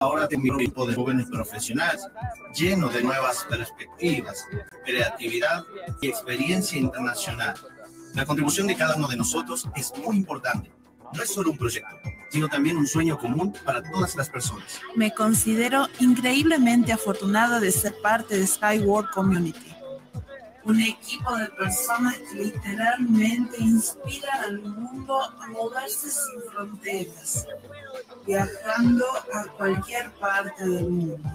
ahora tengo un grupo de jóvenes profesionales lleno de nuevas perspectivas, creatividad y experiencia internacional. La contribución de cada uno de nosotros es muy importante. No es solo un proyecto, sino también un sueño común para todas las personas. Me considero increíblemente afortunado de ser parte de Skyward Community un equipo de personas que literalmente inspira al mundo a moverse sin fronteras, viajando a cualquier parte del mundo.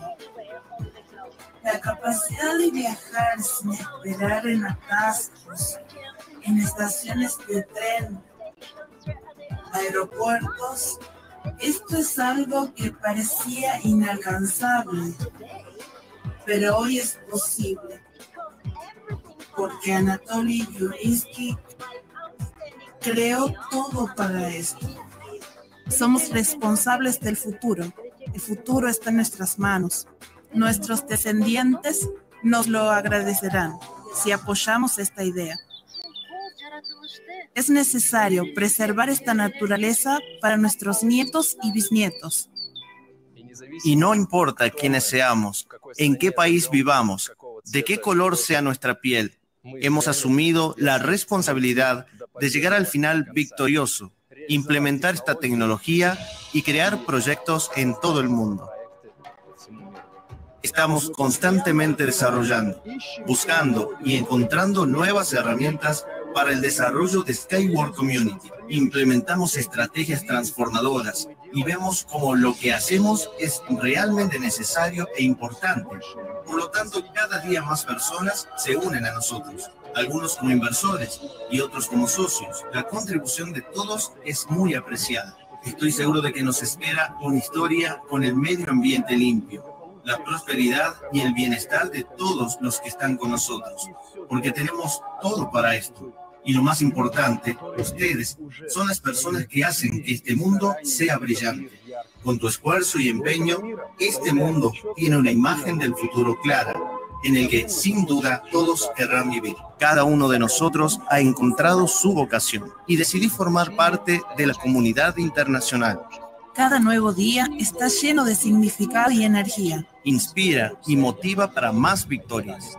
La capacidad de viajar sin esperar en atascos, en estaciones de tren, aeropuertos, esto es algo que parecía inalcanzable, pero hoy es posible porque Anatoly Yurinsky creó todo para esto. Somos responsables del futuro. El futuro está en nuestras manos. Nuestros descendientes nos lo agradecerán si apoyamos esta idea. Es necesario preservar esta naturaleza para nuestros nietos y bisnietos. Y no importa quiénes seamos, en qué país vivamos, de qué color sea nuestra piel, hemos asumido la responsabilidad de llegar al final victorioso, implementar esta tecnología y crear proyectos en todo el mundo. Este Estamos constantemente desarrollando, buscando y encontrando nuevas herramientas para el desarrollo de Skyward Community. Implementamos estrategias transformadoras y vemos cómo lo que hacemos es realmente necesario e importante por lo tanto, cada día más personas se unen a nosotros, algunos como inversores y otros como socios. La contribución de todos es muy apreciada. Estoy seguro de que nos espera una historia con el medio ambiente limpio, la prosperidad y el bienestar de todos los que están con nosotros, porque tenemos todo para esto. Y lo más importante, ustedes son las personas que hacen que este mundo sea brillante. Con tu esfuerzo y empeño, este mundo tiene una imagen del futuro clara, en el que sin duda todos querrán vivir. Cada uno de nosotros ha encontrado su vocación y decidí formar parte de la comunidad internacional. Cada nuevo día está lleno de significado y energía. Inspira y motiva para más victorias.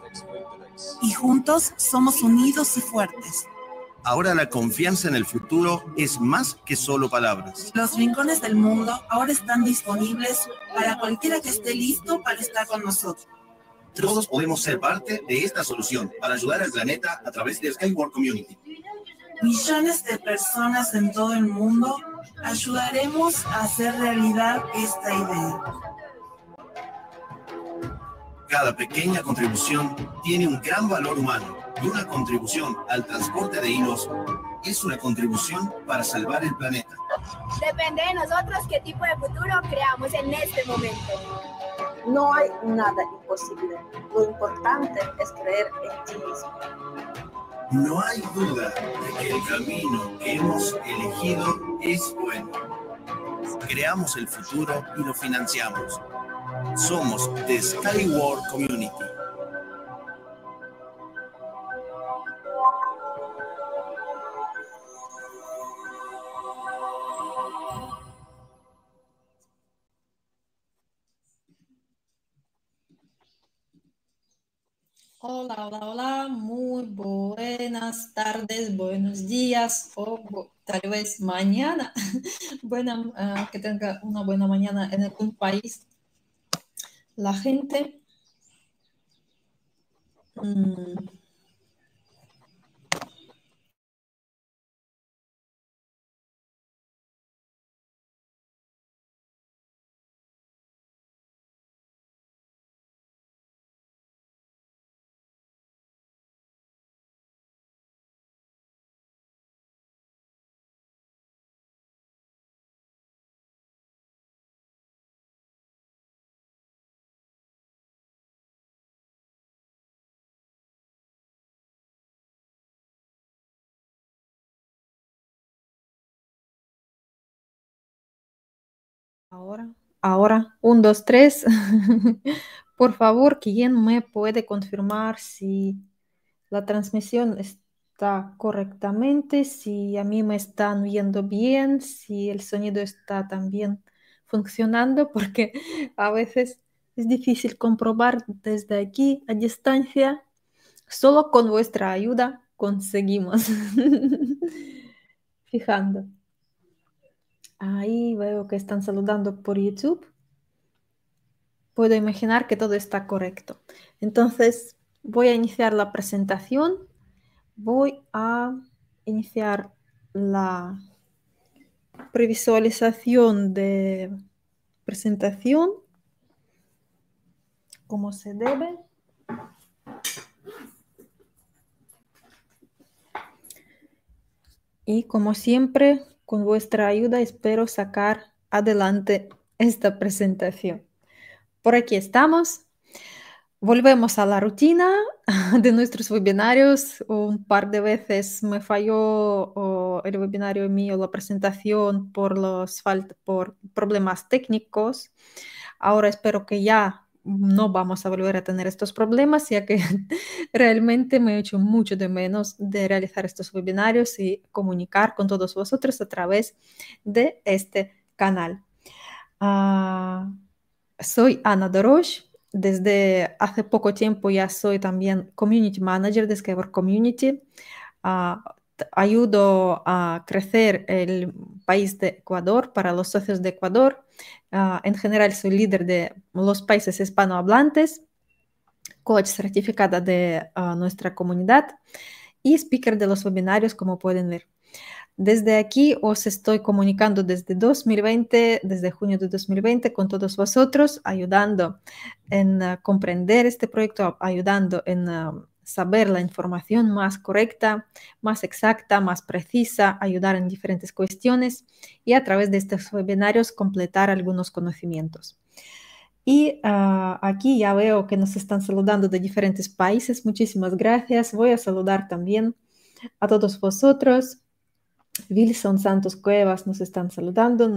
Y juntos somos unidos y fuertes. Ahora la confianza en el futuro es más que solo palabras. Los rincones del mundo ahora están disponibles para cualquiera que esté listo para estar con nosotros. Todos podemos ser parte de esta solución para ayudar al planeta a través de Skyward Community. Millones de personas en todo el mundo ayudaremos a hacer realidad esta idea. Cada pequeña contribución tiene un gran valor humano y una contribución al transporte de hilos es una contribución para salvar el planeta. Depende de nosotros qué tipo de futuro creamos en este momento. No hay nada imposible. Lo importante es creer en ti mismo. No hay duda de que el camino que hemos elegido es bueno. Creamos el futuro y lo financiamos. Somos The Skyward Community. Hola, hola, hola, muy buenas tardes, buenos días o tal vez mañana. Buena, ah, que tenga una buena mañana en algún país. La gente... Mm, ahora, un, dos, tres. Por favor, ¿quién me puede confirmar si la transmisión está correctamente, si a mí me están viendo bien, si el sonido está también funcionando? Porque a veces es difícil comprobar desde aquí a distancia. Solo con vuestra ayuda conseguimos. Fijando. Ahí veo que están saludando por YouTube. Puedo imaginar que todo está correcto. Entonces, voy a iniciar la presentación. Voy a iniciar la previsualización de presentación como se debe. Y como siempre, con vuestra ayuda espero sacar adelante esta presentación. Por aquí estamos. Volvemos a la rutina de nuestros webinarios. Un par de veces me falló el webinario mío, la presentación por, los, por problemas técnicos. Ahora espero que ya no vamos a volver a tener estos problemas, ya que realmente me he hecho mucho de menos de realizar estos webinarios y comunicar con todos vosotros a través de este canal. Ah, soy Ana Dorosh. Desde hace poco tiempo ya soy también Community Manager de Skyward Community. Ah, ayudo a crecer el país de Ecuador para los socios de Ecuador. Ah, en general soy líder de los países hispanohablantes, coach certificada de ah, nuestra comunidad y speaker de los webinarios, como pueden ver. Desde aquí os estoy comunicando desde 2020, desde junio de 2020 con todos vosotros, ayudando en ah, comprender este proyecto, ayudando en saber la información más correcta, más exacta, más precisa, ayudar en diferentes cuestiones y a través de estos webinarios completar algunos conocimientos. Y ah, aquí ya veo que nos están saludando de diferentes países. Muchísimas gracias. Voy a saludar también a todos vosotros. Wilson Santos Cuevas nos están saludando.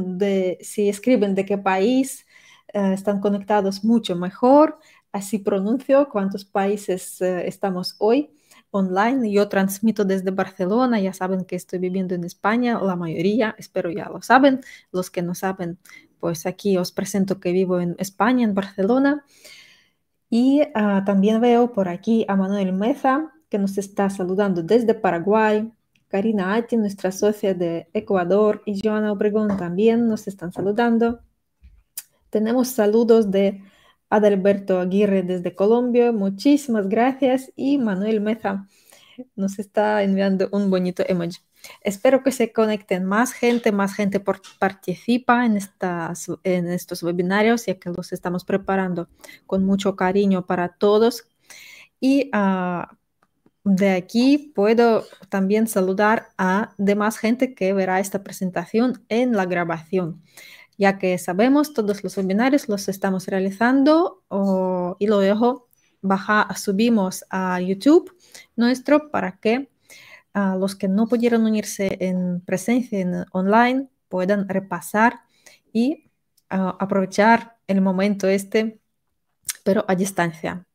si escriben de qué país, eh, están conectados mucho mejor así pronuncio, cuántos países eh, estamos hoy online. Yo transmito desde Barcelona, ya saben que estoy viviendo en España, la mayoría, espero ya lo saben. Los que no saben, pues aquí os presento que vivo en España, en Barcelona. Y ah, también veo por aquí a Manuel Meza, que nos está saludando desde Paraguay. Karina Ati, nuestra socia de Ecuador, y Joana Obregón también nos están saludando. Tenemos saludos de Adalberto Aguirre desde Colombia, muchísimas gracias. Y Manuel Meza nos está enviando un bonito emoji. Espero que se conecten más gente, más gente por, participa en, estas, en estos webinarios, ya que los estamos preparando con mucho cariño para todos. Y ah, de aquí puedo también saludar a demás gente que verá esta presentación en la grabación. Ya que sabemos, todos los webinarios los estamos realizando y y luego baja, subimos a YouTube nuestro para que ah, los que no pudieron unirse en presencia en online puedan repasar y ah, aprovechar el momento este, pero a distancia.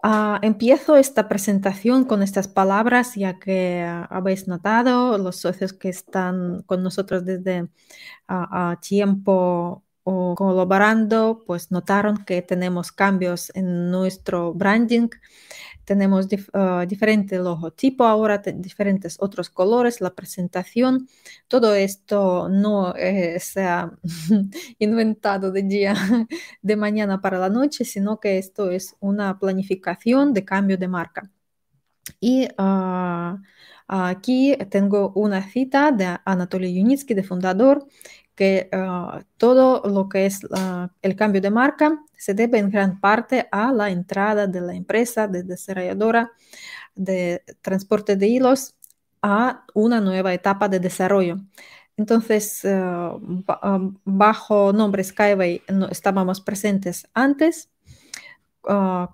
Ah, empiezo esta presentación con estas palabras, ya que ah, habéis notado los socios que están con nosotros desde ah, tiempo colaborando, pues notaron que tenemos cambios en nuestro branding tenemos diferentes logotipos ah, diferente ahora, diferentes otros colores, la presentación. Todo esto no se ha ah, inventado de día de mañana para la noche, sino que esto es una planificación de cambio de marca. Y ah, aquí tengo una cita de Anatoly Yunitsky, de fundador, que ah, todo lo que es ah, el cambio de marca se debe en gran parte a la entrada de la empresa de desarrolladora de transporte de hilos a una nueva etapa de desarrollo. Entonces, ah, bajo nombre Skyway estábamos presentes antes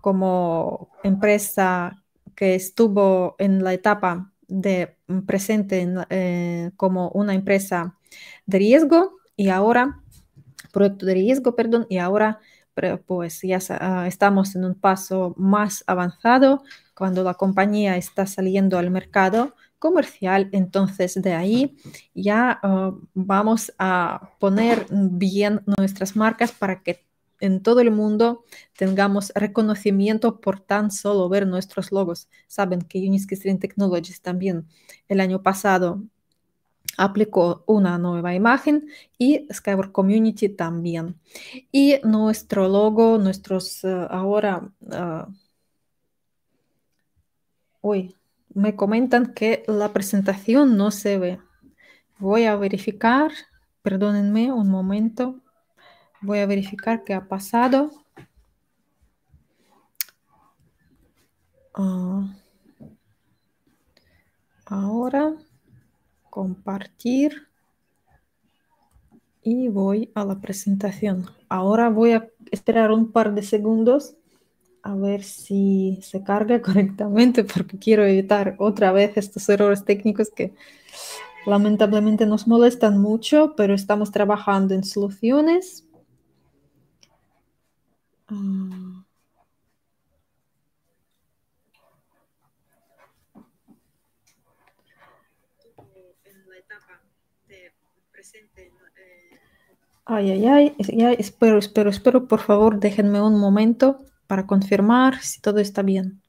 como empresa que estuvo en la etapa de mm, presente eh, como una empresa de riesgo y ahora, proyecto de riesgo, perdón, y ahora pues ya ah, estamos en un paso más avanzado cuando la compañía está saliendo al mercado comercial, entonces de ahí ya ah, vamos a poner bien nuestras marcas para que en todo el mundo tengamos reconocimiento por tan solo ver nuestros logos. Saben que Uniski Stream Technologies también el año pasado aplicó una nueva imagen y Skyward Community también. Y nuestro logo, nuestros eh, ahora... Eh, me comentan que la presentación no se ve. Voy a verificar, perdónenme un momento. Voy a verificar qué ha pasado. Ah, ahora compartir y voy a la presentación. Ahora voy a esperar un par de segundos a ver si se carga correctamente porque quiero evitar otra vez estos errores técnicos que lamentablemente nos molestan mucho, pero estamos trabajando en soluciones. Ah. Ay, ay, ay, espero, espero, espero. Por favor, déjenme un momento para confirmar si todo está bien.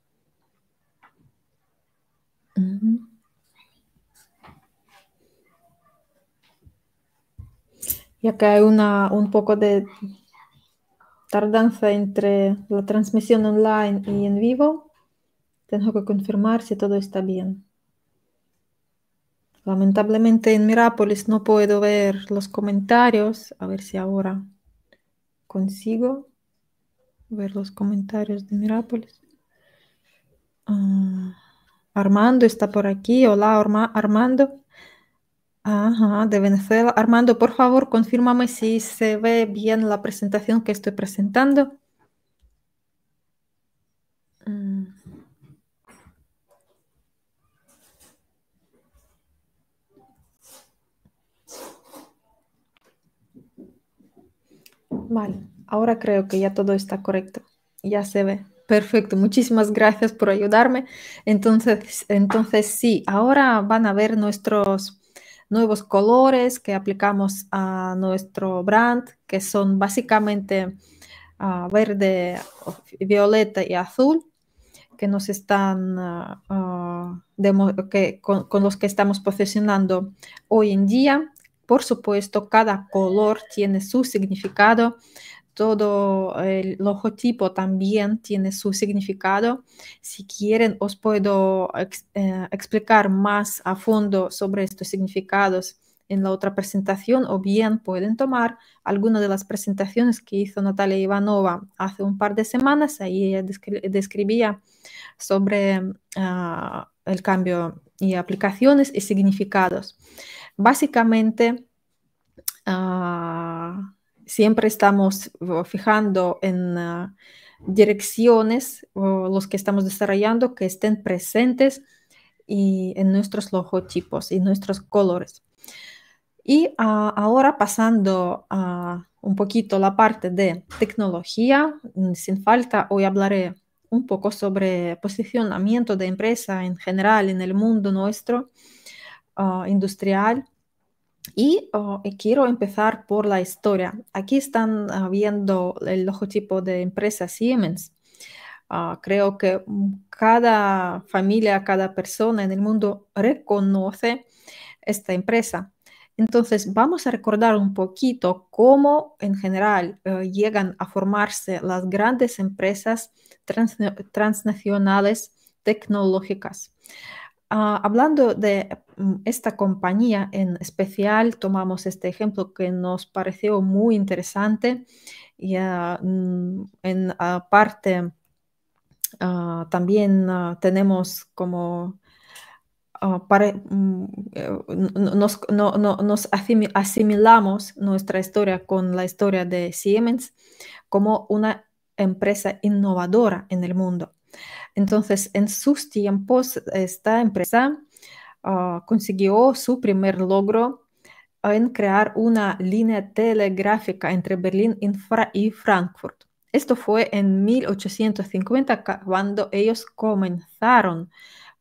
Ya que hay un poco de tardanza entre la transmisión online y en vivo, tengo que confirmar si todo está bien. Lamentablemente en Mirápolis no puedo ver los comentarios. A ver si ahora consigo ver los comentarios de Mirápolis. Ah, Armando está por aquí. Hola, Armando. Ajá, de Venezuela. Armando, por favor, confírmame si se ve bien la presentación que estoy presentando. Vale, ahora creo que ya todo está correcto. Ya se ve. Perfecto, muchísimas gracias por ayudarme. Entonces, entonces sí, ahora van a ver nuestros nuevos colores que aplicamos a nuestro brand, que son básicamente ah, verde, violeta y azul, que nos están ah, ah, que, con los que estamos posicionando hoy en día. Por supuesto, cada color tiene su significado, todo el logotipo también tiene su significado. Si quieren, os puedo eh, explicar más a fondo sobre estos significados en la otra presentación o bien pueden tomar alguna de las presentaciones que hizo Natalia Ivanova hace un par de semanas. Ahí ella describía sobre ah, el cambio y aplicaciones y significados. Básicamente, ah, siempre estamos oh, fijando en ah, direcciones, oh, los que estamos desarrollando, que estén presentes y en nuestros logotipos y nuestros colores. Y ah, ahora pasando un poquito la parte de tecnología, mm, sin falta, hoy hablaré un poco sobre posicionamiento de empresa en general en el mundo nuestro Ah, industrial. Y ah, eh, quiero empezar por la historia. Aquí están ah, viendo el logotipo de empresa Siemens. creo que cada familia, cada persona en el mundo reconoce esta empresa. Entonces, vamos a recordar un poquito cómo en general eh, llegan a formarse las grandes empresas transnacionales tecnológicas. Ah, hablando de mm, esta compañía en especial, tomamos este ejemplo que nos pareció muy interesante y ah, mm, en parte ah, también tenemos como mm, eh, nos, nos, asimilamos nuestra historia con la historia de Siemens como una empresa innovadora en el mundo. Entonces, en sus tiempos, esta empresa ah, consiguió su primer logro en crear una línea telegráfica entre Berlín y Frankfurt. Esto fue en 1850 cuando ellos comenzaron,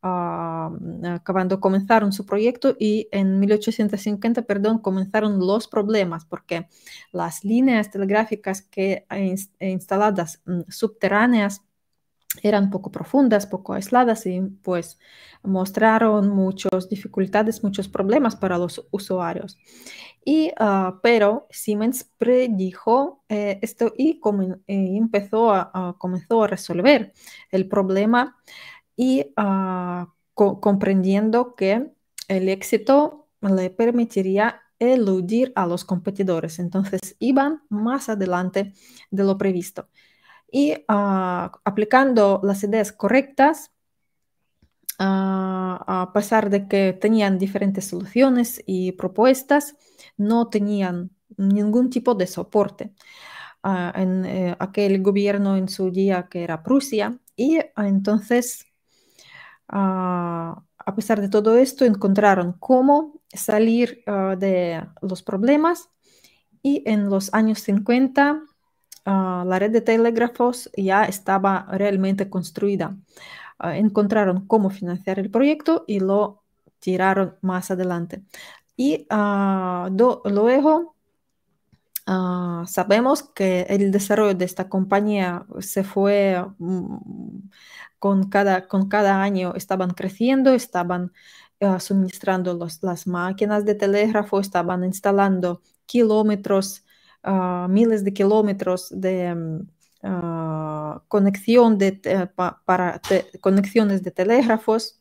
ah, ah, comenzaron su proyecto y en 1850, perdón, comenzaron los problemas porque las líneas telegráficas que instaladas mm, subterráneas eran poco profundas, poco aisladas y pues mostraron muchas dificultades, muchos problemas para los usuarios. Y, ah, pero Siemens predijo eh, esto y a, comenzó a resolver el problema y ah, comprendiendo que el éxito le permitiría eludir a los competidores. Entonces iban más adelante de lo previsto y ah, aplicando las ideas correctas, ah, a pesar de que tenían diferentes soluciones y propuestas, no tenían ningún tipo de soporte ah, en eh, aquel gobierno en su día que era Prusia. Y entonces, a pesar de todo esto, encontraron cómo salir de los problemas y en los años 50 Ah, la red de telégrafos ya estaba realmente construida. Ah, encontraron cómo financiar el proyecto y lo tiraron más adelante. Y ah, luego sabemos que el desarrollo de esta compañía se fue mm, con, cada, año, estaban creciendo, estaban suministrando las máquinas de telégrafo, estaban instalando kilómetros miles de kilómetros de conexión de, para conexiones de telégrafos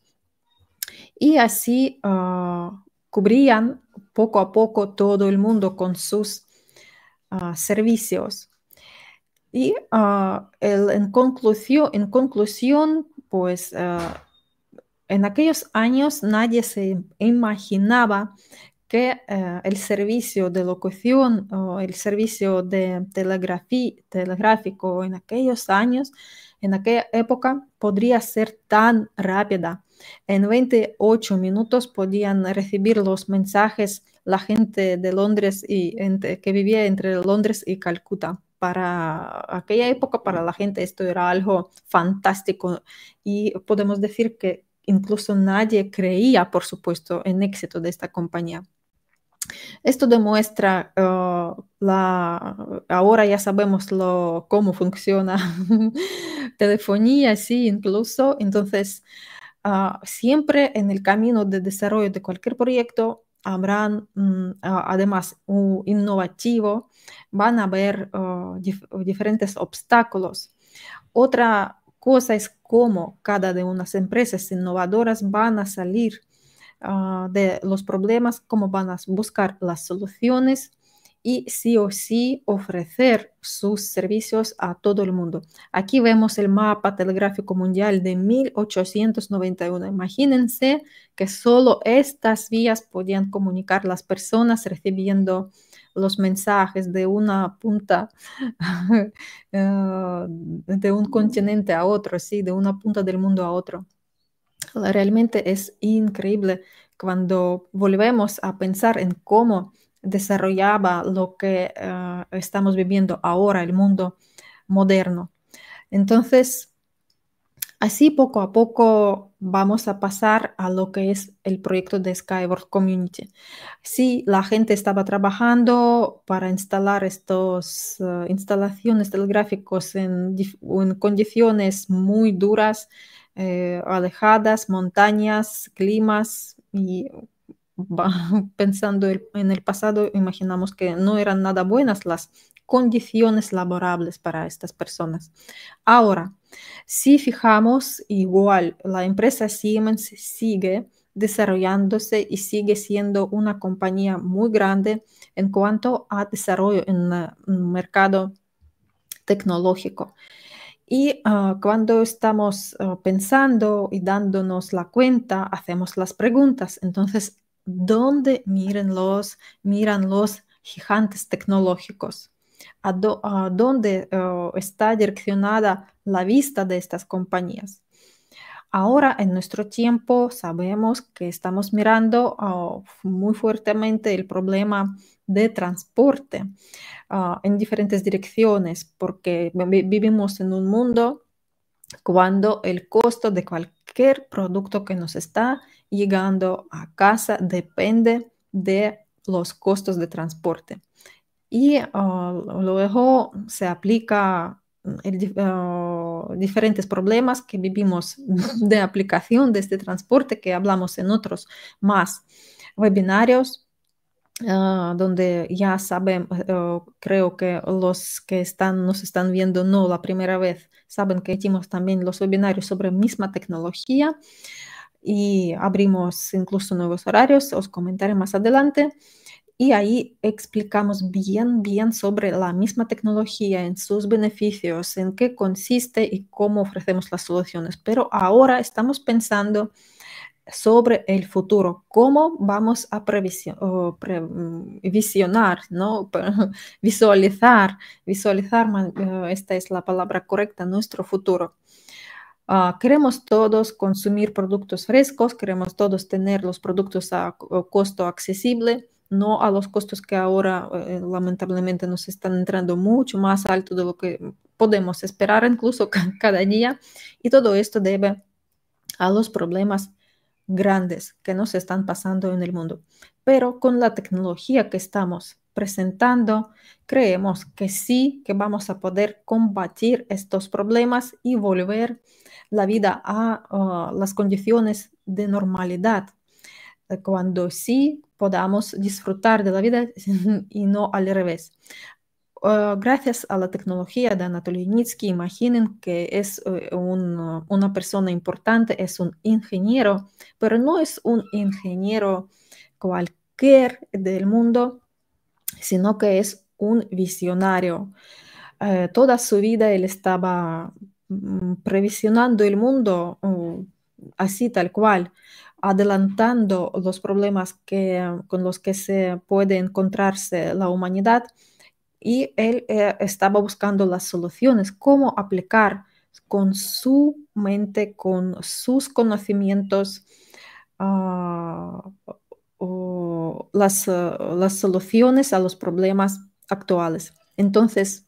y así ah, cubrían poco a poco todo el mundo con sus ah, servicios. Y ah, en, conclusión, en conclusión, pues en aquellos años nadie se imaginaba eh, el servicio de locución o el servicio de telegrafía, telegráfico en aquellos años, en aquella época, podría ser tan rápida. En 28 minutos podían recibir los mensajes la gente de Londres y que vivía entre Londres y Calcuta. Para aquella época, para la gente esto era algo fantástico y podemos decir que incluso nadie creía, por supuesto, en éxito de esta compañía. Esto demuestra eh, la, ahora ya sabemos lo, cómo funciona telefonía, sí, incluso. Entonces, ah, siempre en el camino de desarrollo de cualquier proyecto habrán, mm, además, un innovativo, van a haber eh, diferentes obstáculos. Otra cosa es cómo cada de unas empresas innovadoras van a salir Ah, de los problemas, cómo van a buscar las soluciones y sí o sí ofrecer sus servicios a todo el mundo. Aquí vemos el mapa telegráfico mundial de 1891. Imagínense que solo estas vías podían comunicar las personas recibiendo los mensajes de una punta eh, de un continente a otro, sí, de una punta del mundo a otro. Realmente es increíble cuando volvemos a pensar en cómo desarrollaba lo que eh, estamos viviendo ahora, el mundo moderno. Entonces, así poco a poco vamos a pasar a lo que es el proyecto de Skyward Community. Sí, la gente estaba trabajando para instalar estas eh, instalaciones telegráficas en, condiciones muy duras, eh, alejadas, montañas, climas y pensando en el pasado, imaginamos que no eran nada buenas las condiciones laborables para estas personas. Ahora, si fijamos igual, la empresa Siemens sigue desarrollándose y sigue siendo una compañía muy grande en cuanto a desarrollo en el eh, mercado tecnológico. Y ah, cuando estamos ah, pensando y dándonos la cuenta, hacemos las preguntas. Entonces, ¿dónde miran los, miran los gigantes tecnológicos? ¿A, dónde ah, está direccionada la vista de estas compañías? Ahora en nuestro tiempo sabemos que estamos mirando ah, muy fuertemente el problema de transporte ah, en diferentes direcciones porque vivimos en un mundo cuando el costo de cualquier producto que nos está llegando a casa depende de los costos de transporte. Y ah, luego se aplica el, diferentes problemas que vivimos de aplicación de este transporte que hablamos en otros más webinarios. Ah, donde ya saben, eh, creo que los que están, nos están viendo no la primera vez, saben que hicimos también los webinarios sobre misma tecnología y abrimos incluso nuevos horarios, os comentaré más adelante y ahí explicamos bien, bien sobre la misma tecnología, en sus beneficios, en qué consiste y cómo ofrecemos las soluciones. Pero ahora estamos pensando sobre el futuro, cómo vamos a previsionar, mm, ¿no? visualizar, visualizar, eh, esta es la palabra correcta, nuestro futuro. Ah, queremos todos consumir productos frescos, queremos todos tener los productos a costo accesible, no a los costos que ahora eh, lamentablemente nos están entrando mucho más alto de lo que podemos esperar incluso cada día. Y todo esto debe a los problemas grandes que nos están pasando en el mundo. Pero con la tecnología que estamos presentando, creemos que sí, que vamos a poder combatir estos problemas y volver la vida a las condiciones de normalidad. Cuando sí podamos disfrutar de la vida y no al revés. Ah, gracias a la tecnología de Anatoly Nitsky, imaginen que es eh, una persona importante, es un ingeniero, pero no es un ingeniero cualquier del mundo, sino que es un visionario. Ah, toda su vida él estaba mm, previsionando el mundo mm, así tal cual adelantando los problemas que, con los que se puede encontrarse la humanidad y él eh, estaba buscando las soluciones, cómo aplicar con su mente, con sus conocimientos, ah, las, eh, las soluciones a los problemas actuales. Entonces,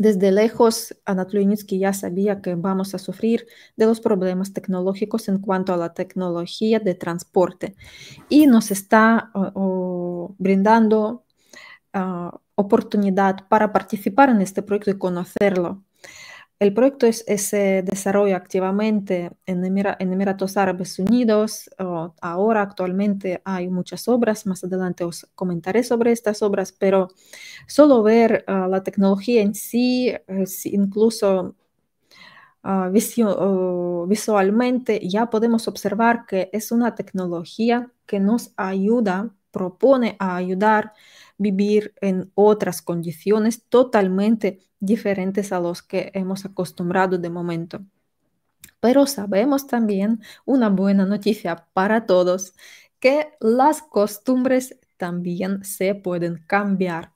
desde lejos, Nitsky ya sabía que vamos a sufrir de los problemas tecnológicos en cuanto a la tecnología de transporte y nos está brindando ah, oportunidad para participar en este proyecto y conocerlo. El proyecto se eh, desarrolla activamente en, Emiratos Árabes Unidos. ahora actualmente hay muchas obras, más adelante os comentaré sobre estas obras, pero solo ver ah, la tecnología en sí, incluso ah, visualmente, ya podemos observar que es una tecnología que nos ayuda, propone a ayudar vivir en otras condiciones totalmente diferentes a los que hemos acostumbrado de momento. Pero sabemos también una buena noticia para todos, que las costumbres también se pueden cambiar.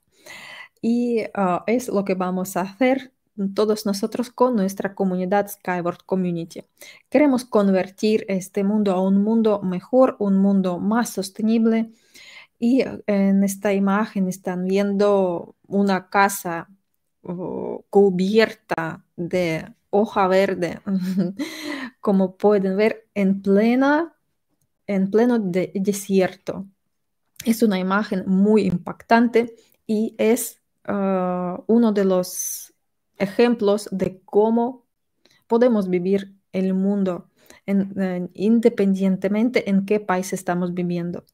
Y ah, es lo que vamos a hacer todos nosotros con nuestra comunidad Skyward Community. Queremos convertir este mundo a un mundo mejor, un mundo más sostenible, y eh, en esta imagen están viendo una casa cubierta de hoja verde, como pueden ver, en, plena, en pleno desierto. Es una imagen muy impactante y es ah, uno de los ejemplos de cómo podemos vivir el mundo independientemente en qué país estamos viviendo.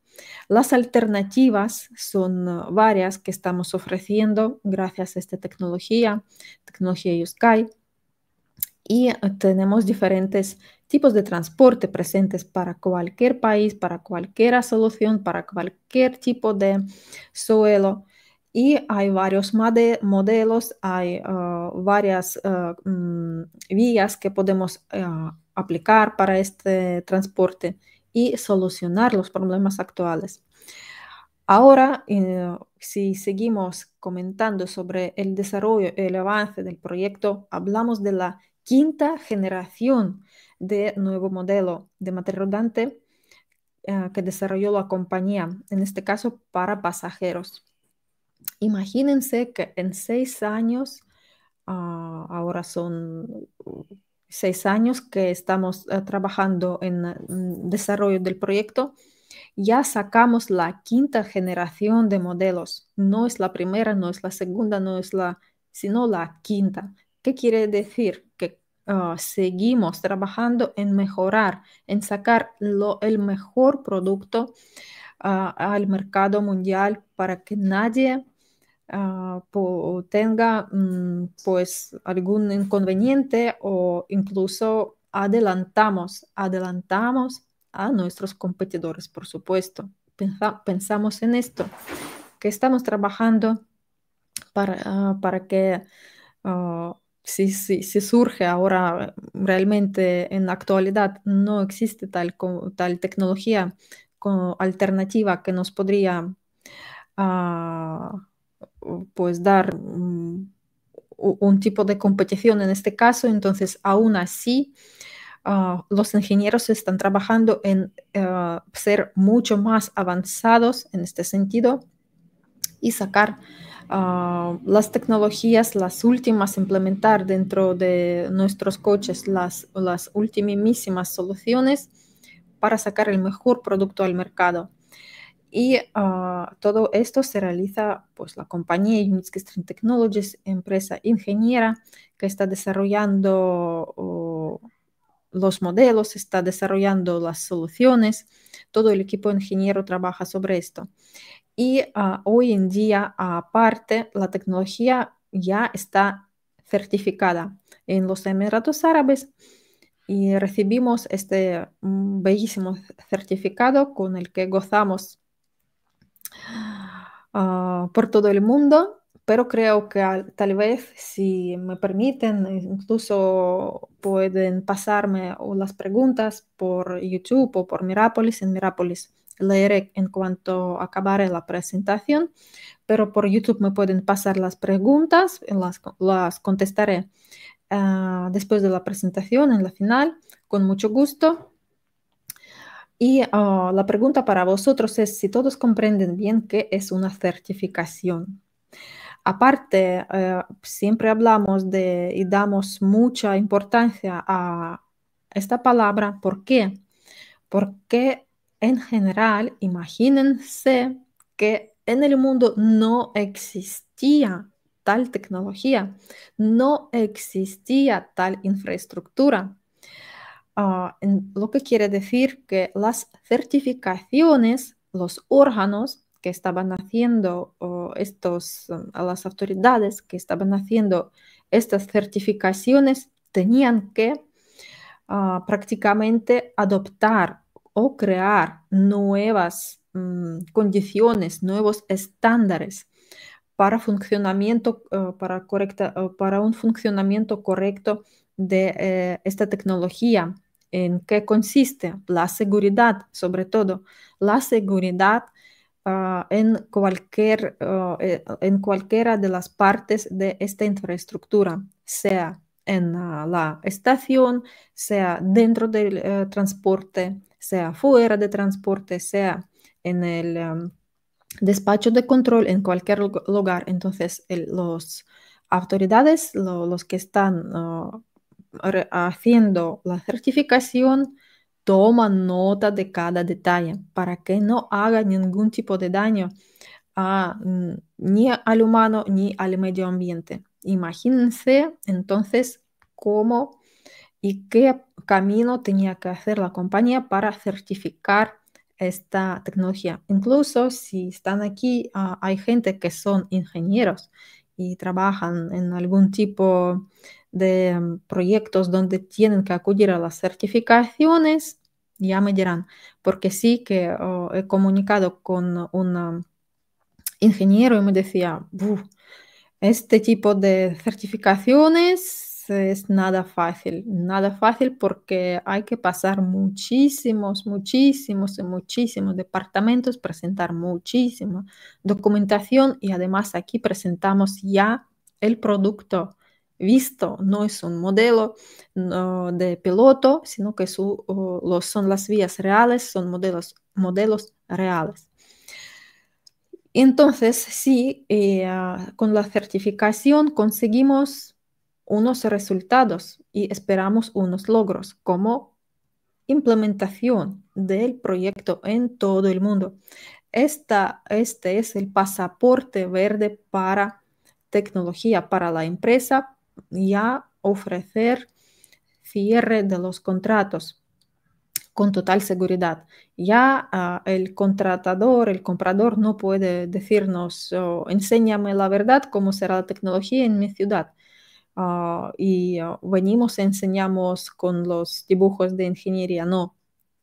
Las alternativas son eh, varias que estamos ofreciendo gracias a esta tecnología, tecnología U-Sky, Y eh, tenemos diferentes tipos de transporte presentes para cualquier país, para cualquier solución, para cualquier tipo de suelo. Y hay varios modelos, hay eh, varias mm, vías que podemos aplicar para este transporte y solucionar los problemas actuales. Ahora, eh, si seguimos comentando sobre el desarrollo, el avance del proyecto, hablamos de la quinta generación de nuevo modelo de material rodante eh, que desarrolló la compañía, en este caso para pasajeros. Imagínense que en seis años, ah, ahora son seis años que estamos eh, trabajando eh, en desarrollo del proyecto, ya sacamos la quinta generación de modelos. No es la primera, no es la segunda, no es la, sino la quinta. ¿Qué quiere decir? Que ah, seguimos trabajando en mejorar, en sacar lo, el mejor producto ah, al mercado mundial para que nadie Ah, tenga mm, pues algún inconveniente o incluso adelantamos, adelantamos a nuestros competidores, por supuesto. pensamos en esto, que estamos trabajando para, ah, que ah, si, surge ahora realmente en la actualidad, no existe tal, tal tecnología alternativa que nos podría pues dar un, tipo de competición en este caso, entonces aún así ah, los ingenieros están trabajando en eh, ser mucho más avanzados en este sentido y sacar ah, las tecnologías, las últimas, implementar dentro de nuestros coches las, las soluciones para sacar el mejor producto al mercado. Y ah, todo esto se realiza, pues la compañía Unitsky Technologies, empresa ingeniera que está desarrollando los modelos, está desarrollando las soluciones. Todo el equipo ingeniero trabaja sobre esto. Y ah, hoy en día, aparte, la tecnología ya está certificada en los Emiratos Árabes y recibimos este mm, bellísimo certificado con el que gozamos Ah, por todo el mundo, pero creo que tal vez si me permiten, incluso pueden pasarme las preguntas por YouTube o por Mirapolis En Mirapolis leeré en cuanto acabare la presentación, pero por YouTube me pueden pasar las preguntas, las, las contestaré ah, después de la presentación, en la final, con mucho gusto. Y ah, la pregunta para vosotros es si todos comprenden bien qué es una certificación. Aparte, eh, siempre hablamos de y damos mucha importancia a esta palabra. ¿Por qué? Porque en general, imagínense que en el mundo no existía tal tecnología, no existía tal infraestructura. Ah, en lo que quiere decir que las certificaciones, los órganos que estaban haciendo estos, um, las autoridades que estaban haciendo estas certificaciones tenían que ah, prácticamente adoptar o crear nuevas mm, condiciones, nuevos estándares para funcionamiento, ah, para un funcionamiento correcto de eh, esta tecnología, en qué consiste la seguridad, sobre todo la seguridad ah, en, cualquier, ah, eh, en cualquiera de las partes de esta infraestructura, sea en ah, la estación, sea dentro del eh, transporte, sea fuera de transporte, sea en el despacho de control, en cualquier lugar. Entonces, las autoridades, los que están haciendo la certificación, toma nota de cada detalle para que no haga ningún tipo de daño mm, ni al humano ni al medio ambiente. Imagínense entonces cómo y qué camino tenía que hacer la compañía para certificar esta tecnología. Incluso si están aquí, ah, hay gente que son ingenieros trabajan en algún tipo de mm, proyectos donde tienen que acudir a las certificaciones, ya me dirán, porque sí que oh, he comunicado con un ingeniero y me decía, este tipo de certificaciones es nada fácil, nada fácil porque hay que pasar muchísimos, muchísimos y muchísimos departamentos, presentar muchísima documentación y además aquí presentamos ya el producto visto, no es un modelo de piloto, sino que son las vías reales, son modelos, modelos reales. Entonces, sí, eh, ah, con la certificación conseguimos unos resultados y esperamos unos logros como implementación del proyecto en todo el mundo. Esta, este es el pasaporte verde para tecnología, para la empresa ya ofrecer cierre de los contratos con total seguridad. Ya ah, el contratador, el comprador no puede decirnos, oh, enséñame la verdad, cómo será la tecnología en mi ciudad. Ah, y ah, venimos, enseñamos con los dibujos de ingeniería, no.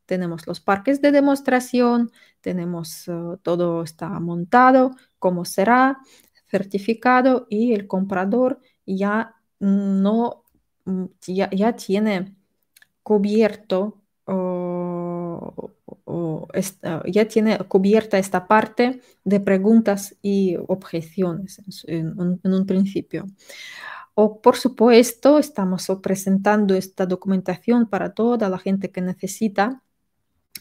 Tenemos los parques de demostración, tenemos ah, todo está montado, como será, certificado y el comprador ya no, mm, ya, tiene cubierto ya tiene cubierta esta parte de preguntas y objeciones en un principio. O, por supuesto, estamos presentando esta documentación para toda la gente que necesita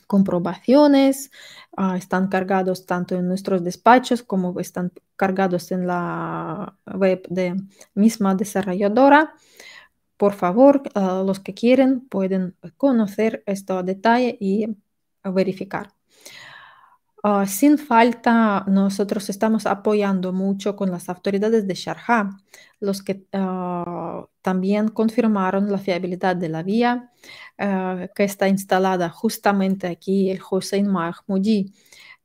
comprobaciones, ah, están cargados tanto en nuestros despachos como están cargados en la web de misma desarrolladora. Por favor, ah, los que quieren pueden conocer esto a detalle y verificar. Ah, sin falta, nosotros estamos apoyando mucho con las autoridades de Sharjah, los que ah, también confirmaron la fiabilidad de la vía ah, que está instalada justamente aquí el Hussein Mahmoudi,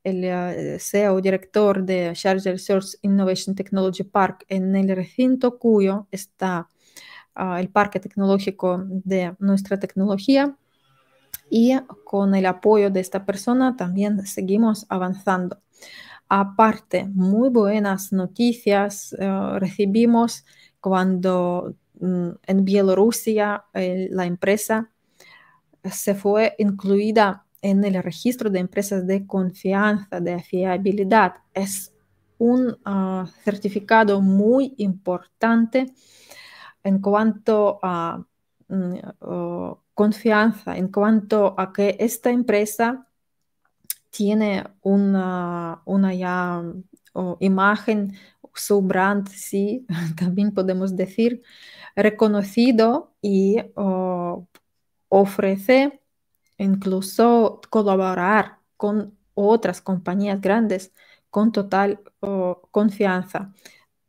el CEO director de Sharjah Research Innovation Technology Park, en el recinto cuyo está el parque tecnológico de nuestra tecnología y con el apoyo de esta persona también seguimos avanzando. Aparte, muy buenas noticias eh, recibimos cuando mm, en Bielorrusia la empresa se fue incluida en el registro de empresas de confianza, de fiabilidad. Es un ah, certificado muy importante en cuanto a Mm, confianza en cuanto a que esta empresa tiene una, imagen, su brand, sí, también podemos decir, reconocido y ofrece incluso colaborar con otras compañías grandes con total confianza.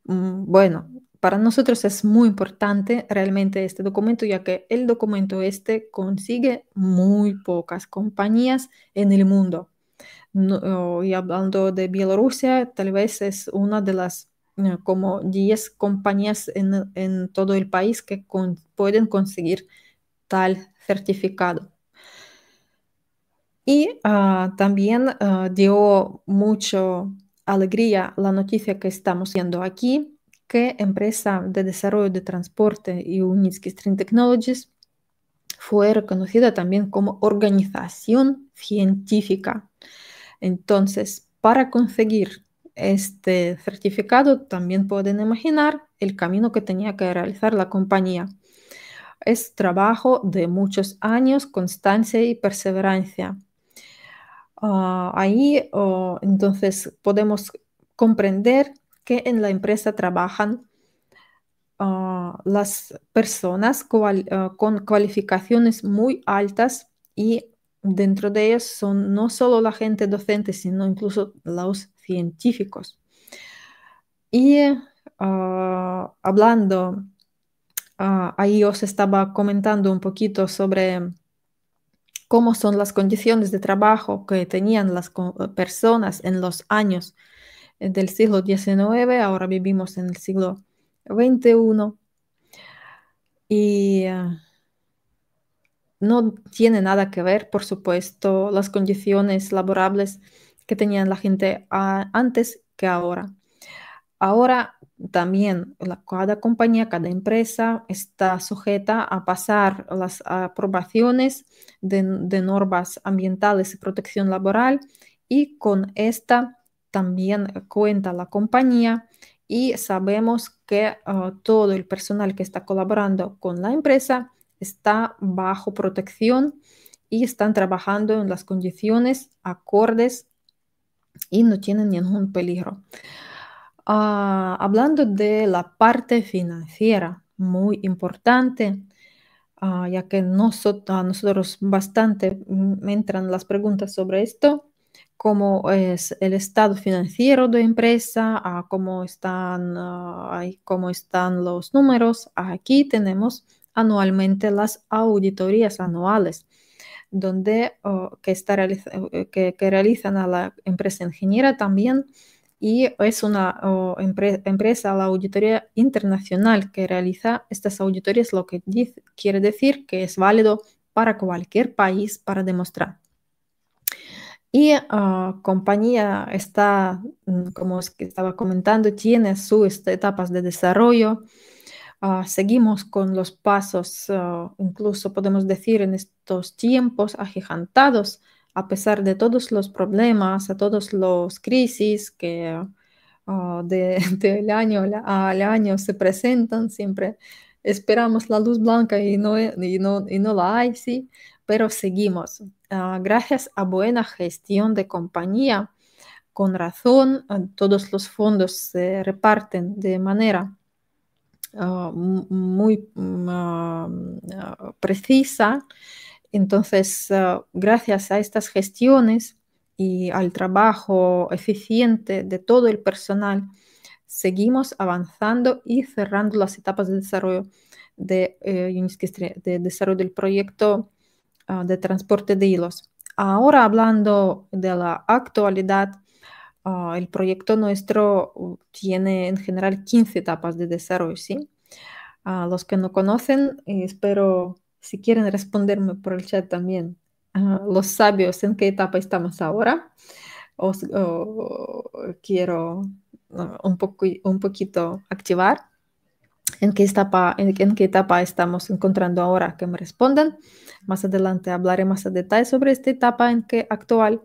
Mm, bueno, para nosotros es muy importante realmente este documento, ya que el documento este consigue muy pocas compañías en el mundo. Oh, y hablando de Bielorrusia, tal vez es una de las eh, como 10 compañías en, todo el país que pueden conseguir tal certificado. Y ah, también ah, dio mucho alegría la noticia que estamos viendo aquí, que empresa de desarrollo de transporte y Unitsky String Technologies fue reconocida también como organización científica. Entonces, para conseguir este certificado, también pueden imaginar el camino que tenía que realizar la compañía. Es trabajo de muchos años, constancia y perseverancia. Ah, ahí, oh, entonces, podemos comprender que en la empresa trabajan ah, las personas ah, con cualificaciones muy altas y dentro de ellas son no solo la gente docente, sino incluso los científicos. Y ah, hablando, ahí os estaba comentando un poquito sobre cómo son las condiciones de trabajo que tenían las personas en los años eh, del siglo XIX, ahora vivimos en el siglo XXI y eh, no tiene nada que ver, por supuesto, las condiciones laborables que tenían la gente antes que ahora. Ahora también cada compañía, cada empresa está sujeta a pasar las aprobaciones de normas ambientales y protección laboral y con esta también cuenta la compañía y sabemos que ah, todo el personal que está colaborando con la empresa está bajo protección y están trabajando en las condiciones acordes y no tienen ningún peligro. Ah, hablando de la parte financiera, muy importante, ah, ya que nosotros, a nosotros bastante mm, entran las preguntas sobre esto cómo es el estado financiero de empresa, a cómo están, ah, cómo están los números. Aquí tenemos anualmente las auditorías anuales donde oh, que, está eh, eh, que, realizan a la empresa ingeniera también y es una empresa, la auditoría internacional que realiza estas auditorías, lo que quiere decir que es válido para cualquier país para demostrar y ah, compañía está, mm, como estaba comentando, tiene sus este, etapas de desarrollo. Ah, seguimos con los pasos, ah, incluso podemos decir en estos tiempos ajejantados a pesar de todos los problemas, a todos los crisis que de, año al año se presentan, siempre esperamos la luz blanca y no, y no, y no la hay, sí, pero seguimos. Ah, gracias a buena gestión de compañía, con razón, ah, todos los fondos se reparten de manera ah, muy mm, precisa. Entonces, gracias a estas gestiones y al trabajo eficiente de todo el personal, seguimos avanzando y cerrando las etapas de desarrollo, de eh, desarrollo del proyecto Ah, de transporte de hilos. Ahora hablando de la actualidad, ah, el proyecto nuestro uh, tiene en general 15 etapas de desarrollo, los que no conocen, eh, espero si quieren responderme por el chat también, ah, los sabios en qué etapa estamos ahora. Os quiero un, un poquito activar en qué etapa, estamos encontrando ahora, que me respondan. Más adelante hablaré más a detalle sobre esta etapa en que actual,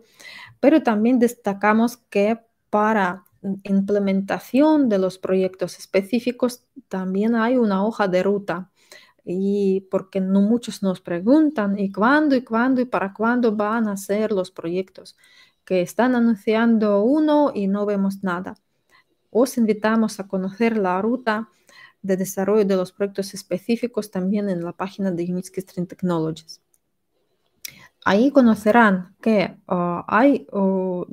pero también destacamos que para implementación de los proyectos específicos también hay una hoja de ruta y porque no muchos nos preguntan y cuándo y cuándo y para cuándo van a ser los proyectos que están anunciando uno y no vemos nada. Os invitamos a conocer la ruta de desarrollo de los proyectos específicos también en la página de Unitsky Stream Technologies. Ahí conocerán que uh, hay, uh,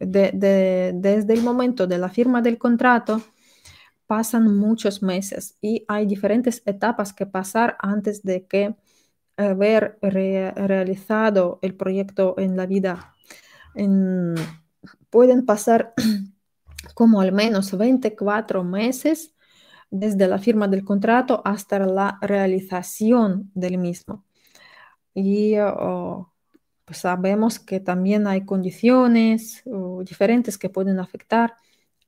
desde el momento de la firma del contrato, pasan muchos meses y hay diferentes etapas que pasar antes de que haber realizado el proyecto en la vida. pueden pasar como al menos 24 meses desde la firma del contrato hasta la realización del mismo. Y eh, pues sabemos que también hay condiciones diferentes que pueden afectar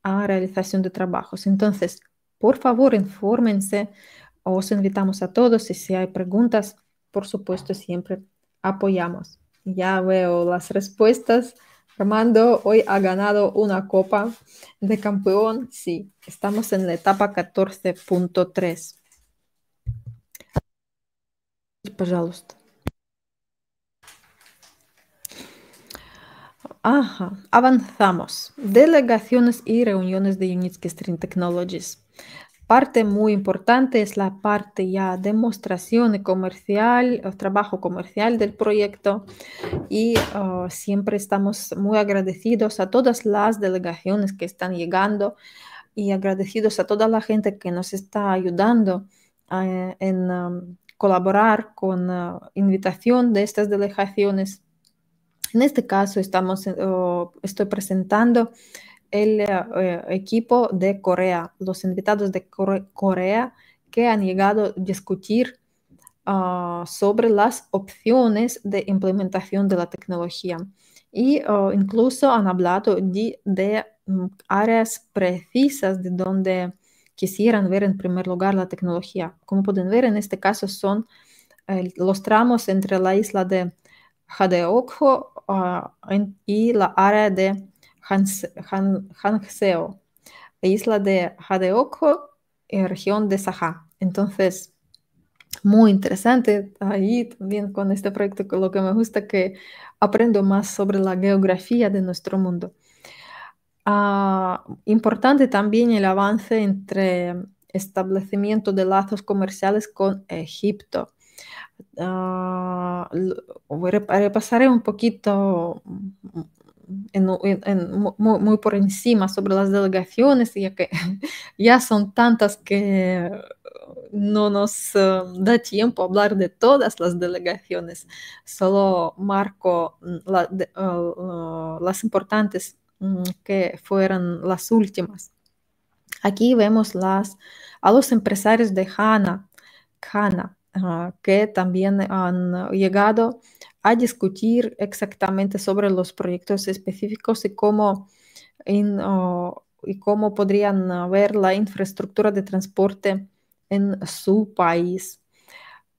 a la realización de trabajos. Entonces, por favor, infórmense. Os invitamos a todos y si hay preguntas, por supuesto, siempre apoyamos. Ya veo las respuestas. Armando hoy ha ganado una copa de campeón. Sí, estamos en la etapa 14.3. Ajá, avanzamos. Delegaciones y reuniones de Unitsky String Technologies parte muy importante es la parte ya demostración comercial, el trabajo comercial del proyecto y ah, siempre estamos muy agradecidos a todas las delegaciones que están llegando y agradecidos a toda la gente que nos está ayudando ah, en ah, colaborar con invitación de estas delegaciones. En este caso estamos, eh, estoy presentando el eh, eh, equipo de Corea, los invitados de Corea que han llegado a discutir ah, sobre las opciones de implementación de la tecnología. Y ah, incluso han hablado de, mm, áreas precisas de donde quisieran ver en primer lugar la tecnología. Como pueden ver, en este caso son los tramos entre la isla de Hadeokho ah, y la área de Hanseo, isla de Hadeoko, y región de Saja. Entonces, muy interesante ahí también con este proyecto, lo que me gusta que aprendo más sobre la geografía de nuestro mundo. Ah, importante también el avance entre establecimiento de lazos comerciales con Egipto. Ah, repasaré un poquito muy, por encima sobre las delegaciones, ya que ya son tantas que no nos um, da tiempo hablar de todas las delegaciones, solo marco mm, uh, uh, las importantes mm, que fueron las últimas. Aquí vemos las, a los empresarios de Hana, Hana ah, que también han llegado a discutir exactamente sobre los proyectos específicos y cómo, y cómo podrían ver la infraestructura de transporte en su país.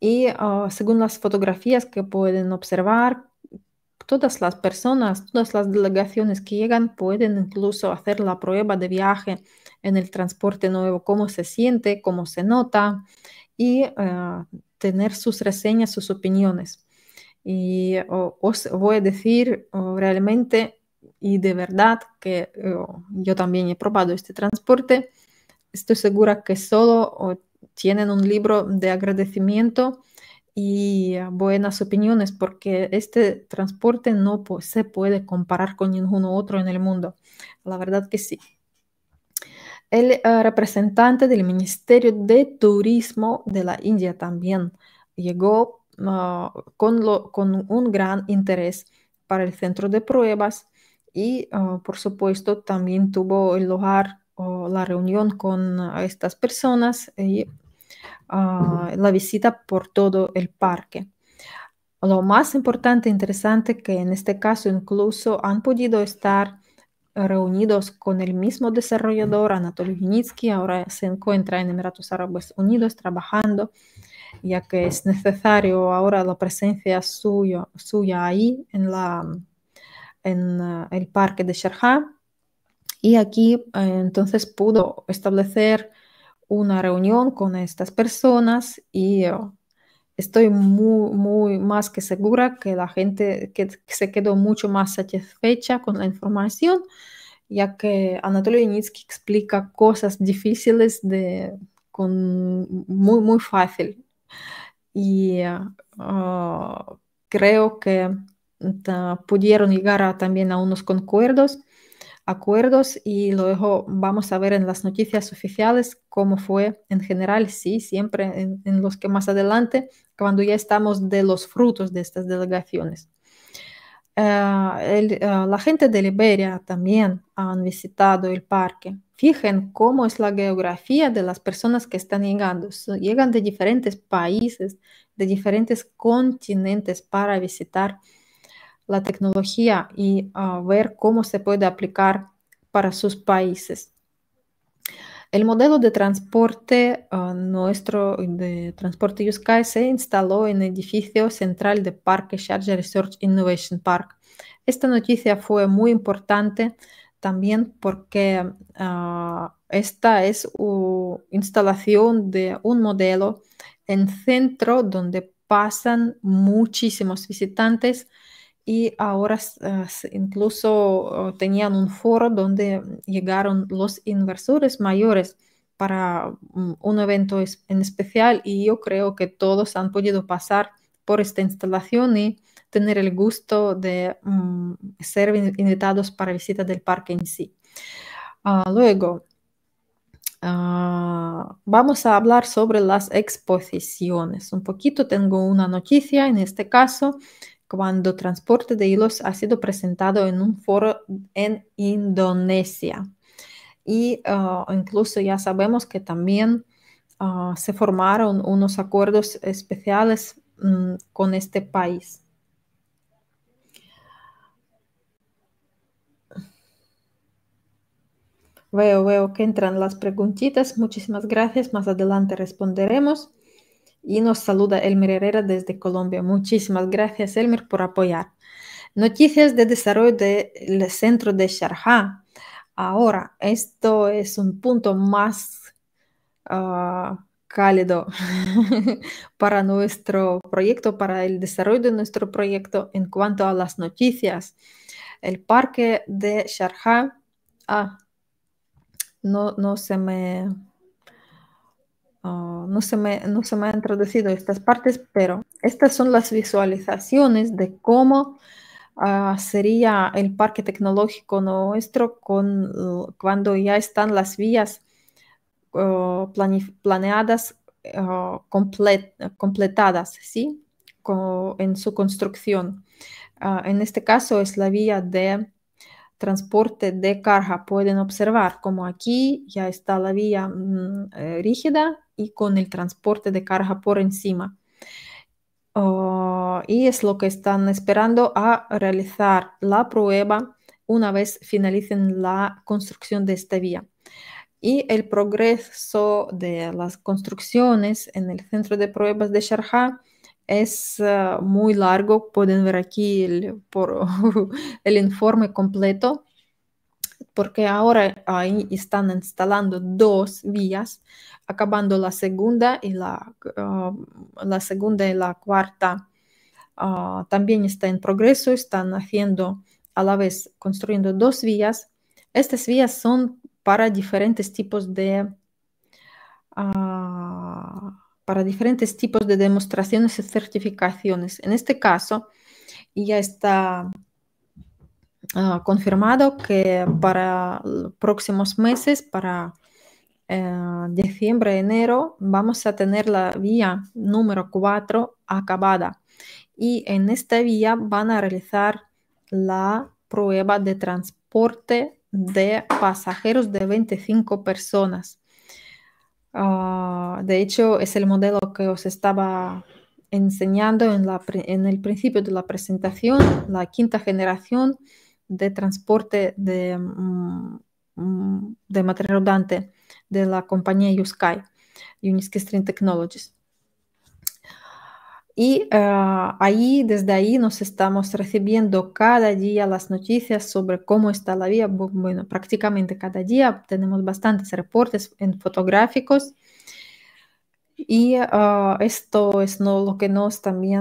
Y ah, según las fotografías que pueden observar, todas las personas, todas las delegaciones que llegan pueden incluso hacer la prueba de viaje en el transporte nuevo, cómo se siente, cómo se nota y ah, tener sus reseñas, sus opiniones. Y os voy a decir realmente y de verdad que yo también he probado este transporte. Estoy segura que solo tienen un libro de agradecimiento y buenas opiniones porque este transporte no se puede comparar con ninguno otro en el mundo. La verdad que sí. El eh, representante del Ministerio de Turismo de la India también llegó Ah, con, un gran interés para el centro de pruebas y, ah, por supuesto, también tuvo el lugar oh, la reunión con ah, estas personas y la visita por todo el parque. Lo más importante e interesante que en este caso incluso han podido estar reunidos con el mismo desarrollador, Anatoly Vinitsky, ahora se encuentra en Emiratos Árabes Unidos trabajando, ya que es necesario ahora la presencia suya ahí en, en eh, el parque de Sharjah. Y aquí eh, entonces pudo establecer una reunión con estas personas y eh, estoy muy, muy más que segura que la gente que, se quedó mucho más satisfecha con la información, ya que Anatoly Initsky explica cosas difíciles con, muy, muy fácil. Y ah, ah, creo que pudieron llegar también a unos concuerdos acuerdos y luego vamos a ver en las noticias oficiales cómo fue en general, sí, siempre en los que más adelante cuando ya estamos de los frutos de estas delegaciones. Ah, ah, la gente de Liberia también han visitado el parque. Fijen cómo es la geografía de las personas que están llegando. llegan de diferentes países, de diferentes continentes para visitar la tecnología y ah, ver cómo se puede aplicar para sus países. El modelo de transporte ah, nuestro de transporte Sky se instaló en el edificio central de Parque Charger Research Innovation Park. Esta noticia fue muy importante también porque ah, esta es una instalación de un modelo en centro donde pasan muchísimos visitantes y ahora ah, incluso oh, tenían un foro donde llegaron los inversores mayores para mm, un evento en especial y yo creo que todos han podido pasar por esta instalación y tener el gusto de mm, ser invitados para visita del parque en sí. Ah, luego, ah, vamos a hablar sobre las exposiciones. Un poquito tengo una noticia en este caso cuando transporte de hilos ha sido presentado en un foro en Indonesia. Y ah, incluso ya sabemos que también ah, se formaron unos acuerdos especiales mm, con este país. Veo, veo que entran las preguntitas. Muchísimas gracias. Más adelante responderemos. Y nos saluda Elmer Herrera desde Colombia. Muchísimas gracias, Elmer, por apoyar. Noticias de desarrollo del centro de Sharjah. Ahora, esto es un punto más ah, cálido para nuestro proyecto, para el desarrollo de nuestro proyecto en cuanto a las noticias. El parque de Sharjah. Ah, no, no se me Ah, no, se me, no se me han traducido estas partes, pero estas son las visualizaciones de cómo ah, sería el parque tecnológico nuestro con, cuando ya están las vías ah, planeadas, completadas, ¿sí? en su construcción. en este caso es la vía de transporte de carga. Pueden observar como aquí ya está la vía mm, eh, rígida y con el transporte de carga por encima. Oh, y es lo que están esperando a realizar la prueba una vez finalicen la construcción de esta vía. Y el progreso de las construcciones en el centro de pruebas de Sharjah es ah, muy largo, pueden ver aquí el, informe completo, porque ahora ahí están instalando dos vías, acabando la segunda y la, ah, segunda y la cuarta. Ah, también está en progreso, están haciendo a la vez construyendo dos vías. Estas vías son para diferentes tipos de para diferentes tipos de demostraciones y certificaciones. En este caso, ya está ah, confirmado que para los próximos meses, para eh, diciembre, enero, vamos a tener la vía número 4 acabada. Y en esta vía van a realizar la prueba de transporte de pasajeros de 25 personas. Ah, de hecho, es el modelo que os estaba enseñando en, en, el principio de la presentación, la quinta generación de transporte de, mm, mm, material rodante de la compañía Unisky String Technologies. Y ah, ahí, desde ahí, nos estamos recibiendo cada día las noticias sobre cómo está la vía. Bueno, prácticamente cada día tenemos bastantes reportes en fotográficos. Y ah, esto es no, lo que nos también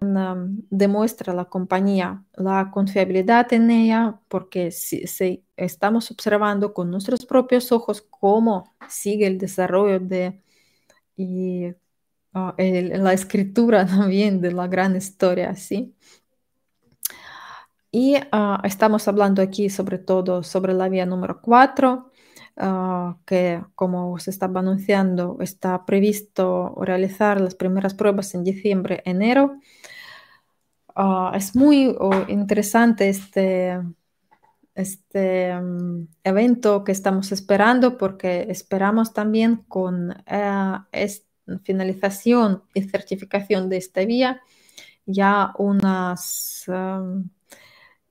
demuestra la compañía, la confiabilidad en ella, porque si, estamos observando con nuestros propios ojos cómo sigue el desarrollo de, Ah, la escritura también de la gran historia, ¿sí? Y ah, estamos hablando aquí sobre todo sobre la vía número 4, ah, que como se estaba anunciando, está previsto realizar las primeras pruebas en diciembre, enero. es muy oh, interesante este, este mm, evento que estamos esperando porque esperamos también con este finalización y certificación de esta vía ya unas em,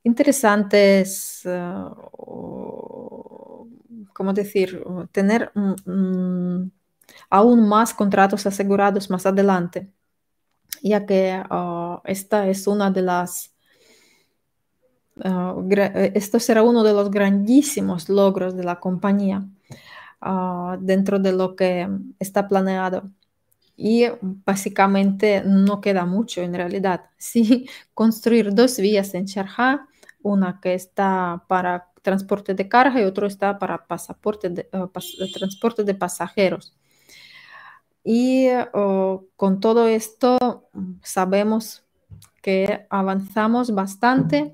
interesantes, como eh, ¿cómo decir?, tener mm, mm, aún más contratos asegurados más adelante, ya que ah, esta es una de las... Ah, eh, esto será uno de los grandísimos logros de la compañía ah, dentro de lo que está planeado y básicamente no queda mucho en realidad. Sí, construir dos vías en Sharjah, una que está para transporte de carga y otro está para pasaporte de, eh, eh, transporte de pasajeros. Y eh, con todo esto sabemos que avanzamos bastante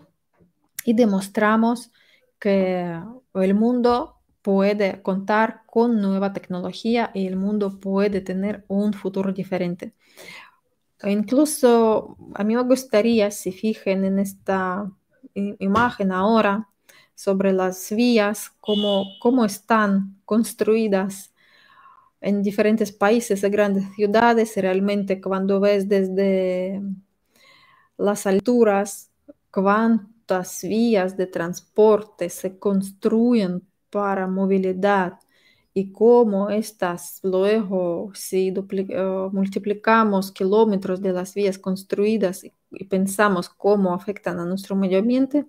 y demostramos que el mundo puede contar con nueva tecnología y el mundo puede tener un futuro diferente. incluso a mí me gustaría, si fijen en esta imagen ahora, sobre las vías, cómo, cómo están construidas en diferentes países, en grandes ciudades, realmente cuando ves desde las alturas cuántas vías de transporte se construyen para movilidad y cómo estas luego, si eh, multiplicamos kilómetros de las vías construidas y, pensamos cómo afectan a nuestro medio ambiente,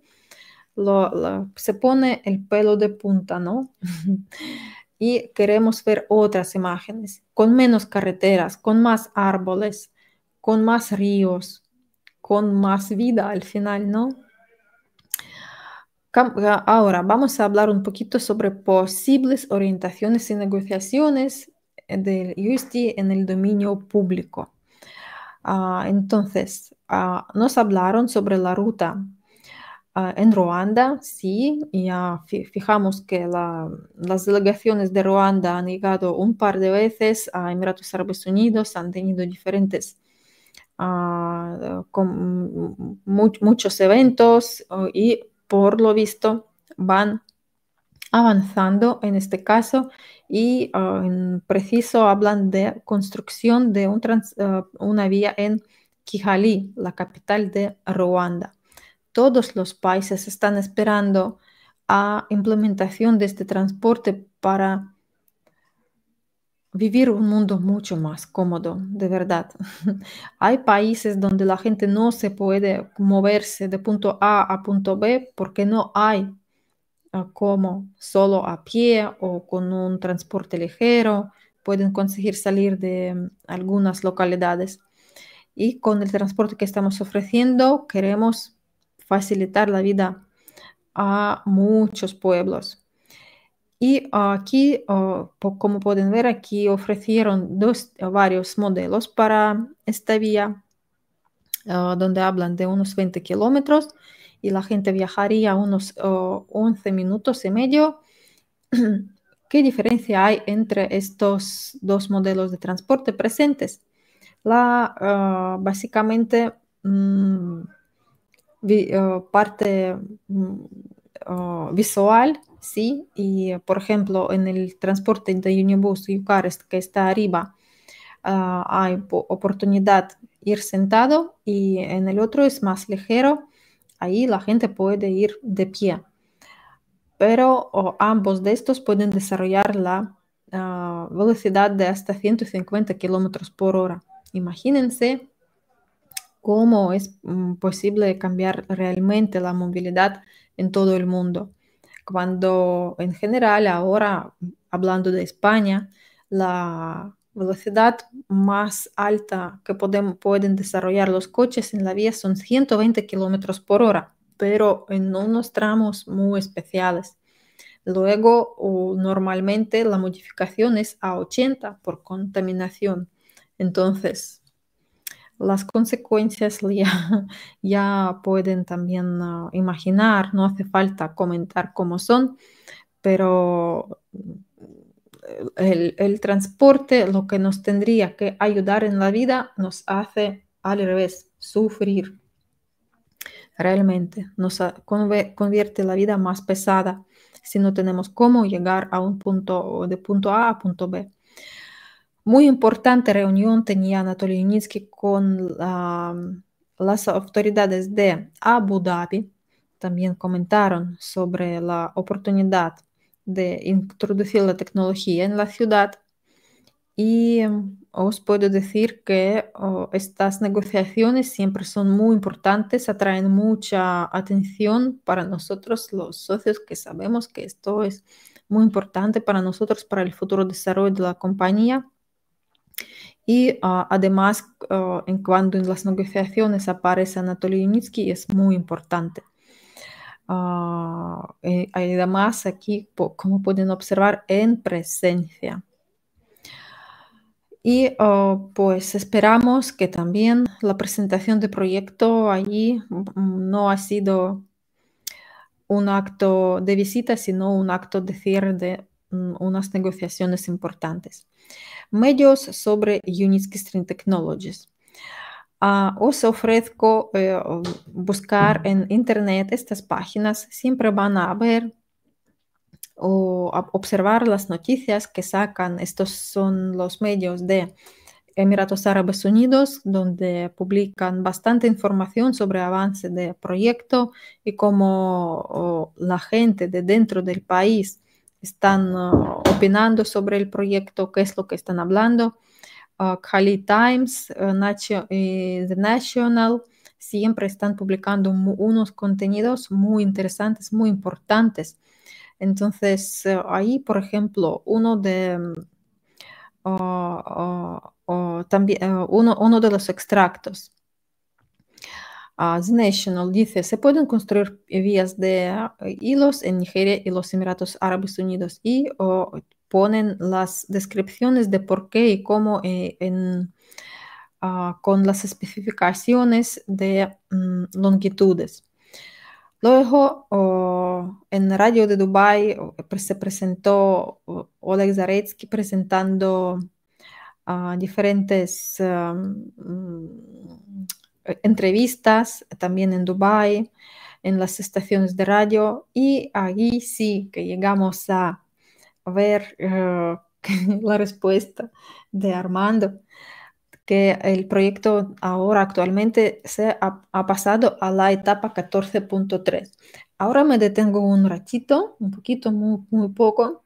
se pone el pelo de punta, ¿no? y queremos ver otras imágenes, con menos carreteras, con más árboles, con más ríos, con más vida al final, ¿no? Ahora vamos a hablar un poquito sobre posibles orientaciones y negociaciones eh, del USD en el dominio público. Ah, entonces, ah, nos hablaron sobre la ruta ah, en Ruanda, sí, y fijamos que las delegaciones de Ruanda han llegado un par de veces a Emiratos Árabes Unidos, han tenido diferentes con muchos eventos y por lo visto van avanzando en este caso y ah, en preciso hablan de construcción de ah, una vía en Kigali, la capital de Ruanda. Todos los países están esperando a implementación de este transporte para vivir un mundo mucho más cómodo, de verdad. Hay países donde la gente no se puede moverse de punto A a punto B porque no hay ah, como solo a pie o con un transporte ligero pueden conseguir salir de mm, algunas localidades. Y con el transporte que estamos ofreciendo queremos facilitar la vida a muchos pueblos. Y aquí, como pueden ver, aquí ofrecieron dos, eh, varios modelos para esta vía, eh, donde hablan de unos 20 kilómetros y la gente viajaría unos 11 minutos y medio. ¿Qué diferencia hay entre estos dos modelos de transporte presentes? La, eh, básicamente, mm, parte mm, visual ¿sí? Y, por ejemplo, en el transporte de Unibus yucarest que está arriba, ah, hay oportunidad ir sentado y en el otro es más ligero, ahí la gente puede ir de pie. Pero ambos de estos pueden desarrollar la ah, velocidad de hasta 150 kilómetros por hora. Imagínense cómo es mm, posible cambiar realmente la movilidad en todo el mundo cuando en general ahora, hablando de España, la velocidad más alta que pueden, desarrollar los coches en la vía son 120 kilómetros por hora, pero en unos tramos muy especiales. Luego, normalmente la modificación es a 80 por contaminación. Entonces, las consecuencias ya, ya pueden también ah, imaginar, no hace falta comentar cómo son, pero mm, el, el, transporte lo que nos tendría que ayudar en la vida nos hace al revés, sufrir. Realmente nos convierte la vida más pesada si no tenemos cómo llegar a un punto de punto A a punto B muy importante reunión tenía Anatoly Yunitsky con las autoridades de Abu Dhabi. También comentaron sobre la oportunidad de introducir la tecnología en la ciudad. Y em, os puedo decir que estas negociaciones siempre son muy importantes, atraen mucha atención para nosotros los socios que sabemos que esto es muy importante para nosotros, para el futuro desarrollo de la compañía y ah, además, ah, en cuando en las negociaciones aparece Anatoly Yunitsky, es muy importante. Ah, eh, además, aquí, como pueden observar, en presencia. Y pues esperamos que también la presentación de proyecto allí mm, mm, no ha sido un acto de visita, sino un acto de cierre de mm, unas negociaciones importantes medios sobre Unit Stream Technologies. Ah, os ofrezco eh, buscar en internet estas páginas, siempre van a ver o observar las noticias que sacan. Estos son los medios de Emiratos Árabes Unidos, donde publican bastante información sobre avance de proyecto y cómo la gente de dentro del país están ah, opinando sobre el proyecto, qué es lo que están hablando. Ah, Kali Times, ah, eh, The National, siempre están publicando unos contenidos muy interesantes, muy importantes. Entonces, eh, ahí, por ejemplo, uno de... Mm, también uno, uno de los extractos National dice, se pueden construir vías de hilos en Nigeria y los Emiratos Árabes Unidos y ponen las descripciones de por qué y cómo eh, ah, con las especificaciones de mm, longitudes. Luego, en en Radio de Dubai pues, se presentó Oleg Zaretsky presentando ah, diferentes ah, mm, entrevistas también en Dubai en las estaciones de radio y allí sí que llegamos a ver eh, la respuesta de Armando, que el proyecto ahora actualmente se ha, pasado a la etapa 14.3. Ahora me detengo un ratito, un poquito, muy, poco,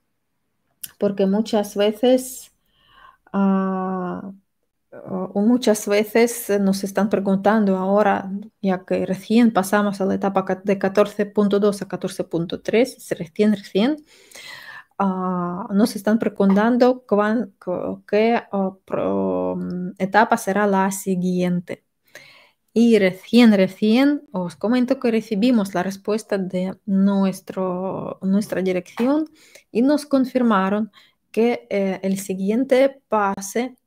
porque muchas veces... Ah, muchas veces eh, nos están preguntando ahora, ya que recién pasamos a la etapa de 14.2 a 14.3, recién, recién, ah, nos están preguntando cuán, qué ah, mm, etapa será la siguiente. Y recién, recién os comento que recibimos la respuesta de nuestro, nuestra dirección y nos confirmaron que eh, el siguiente pase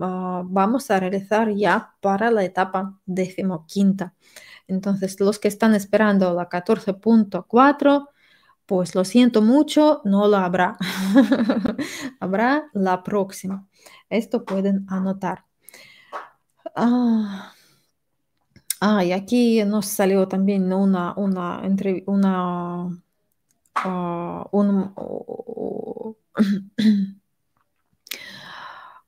Ah, vamos a realizar ya para la etapa decimoquinta. Entonces, los que están esperando la 14.4, pues lo siento mucho, no la habrá. habrá la próxima. Esto pueden anotar. Ah, y aquí nos salió también una, una, una ah,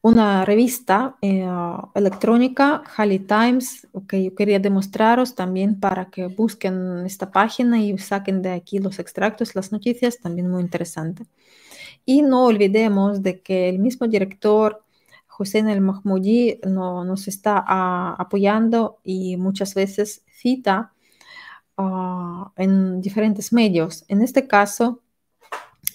una revista eh, electrónica, Halley Times, que yo quería demostraros también para que busquen esta página y saquen de aquí los extractos, las noticias, también muy interesante. Y no olvidemos de que el mismo director José El Mahmoudi nos está ah, apoyando y muchas veces cita ah, en diferentes medios. En este caso,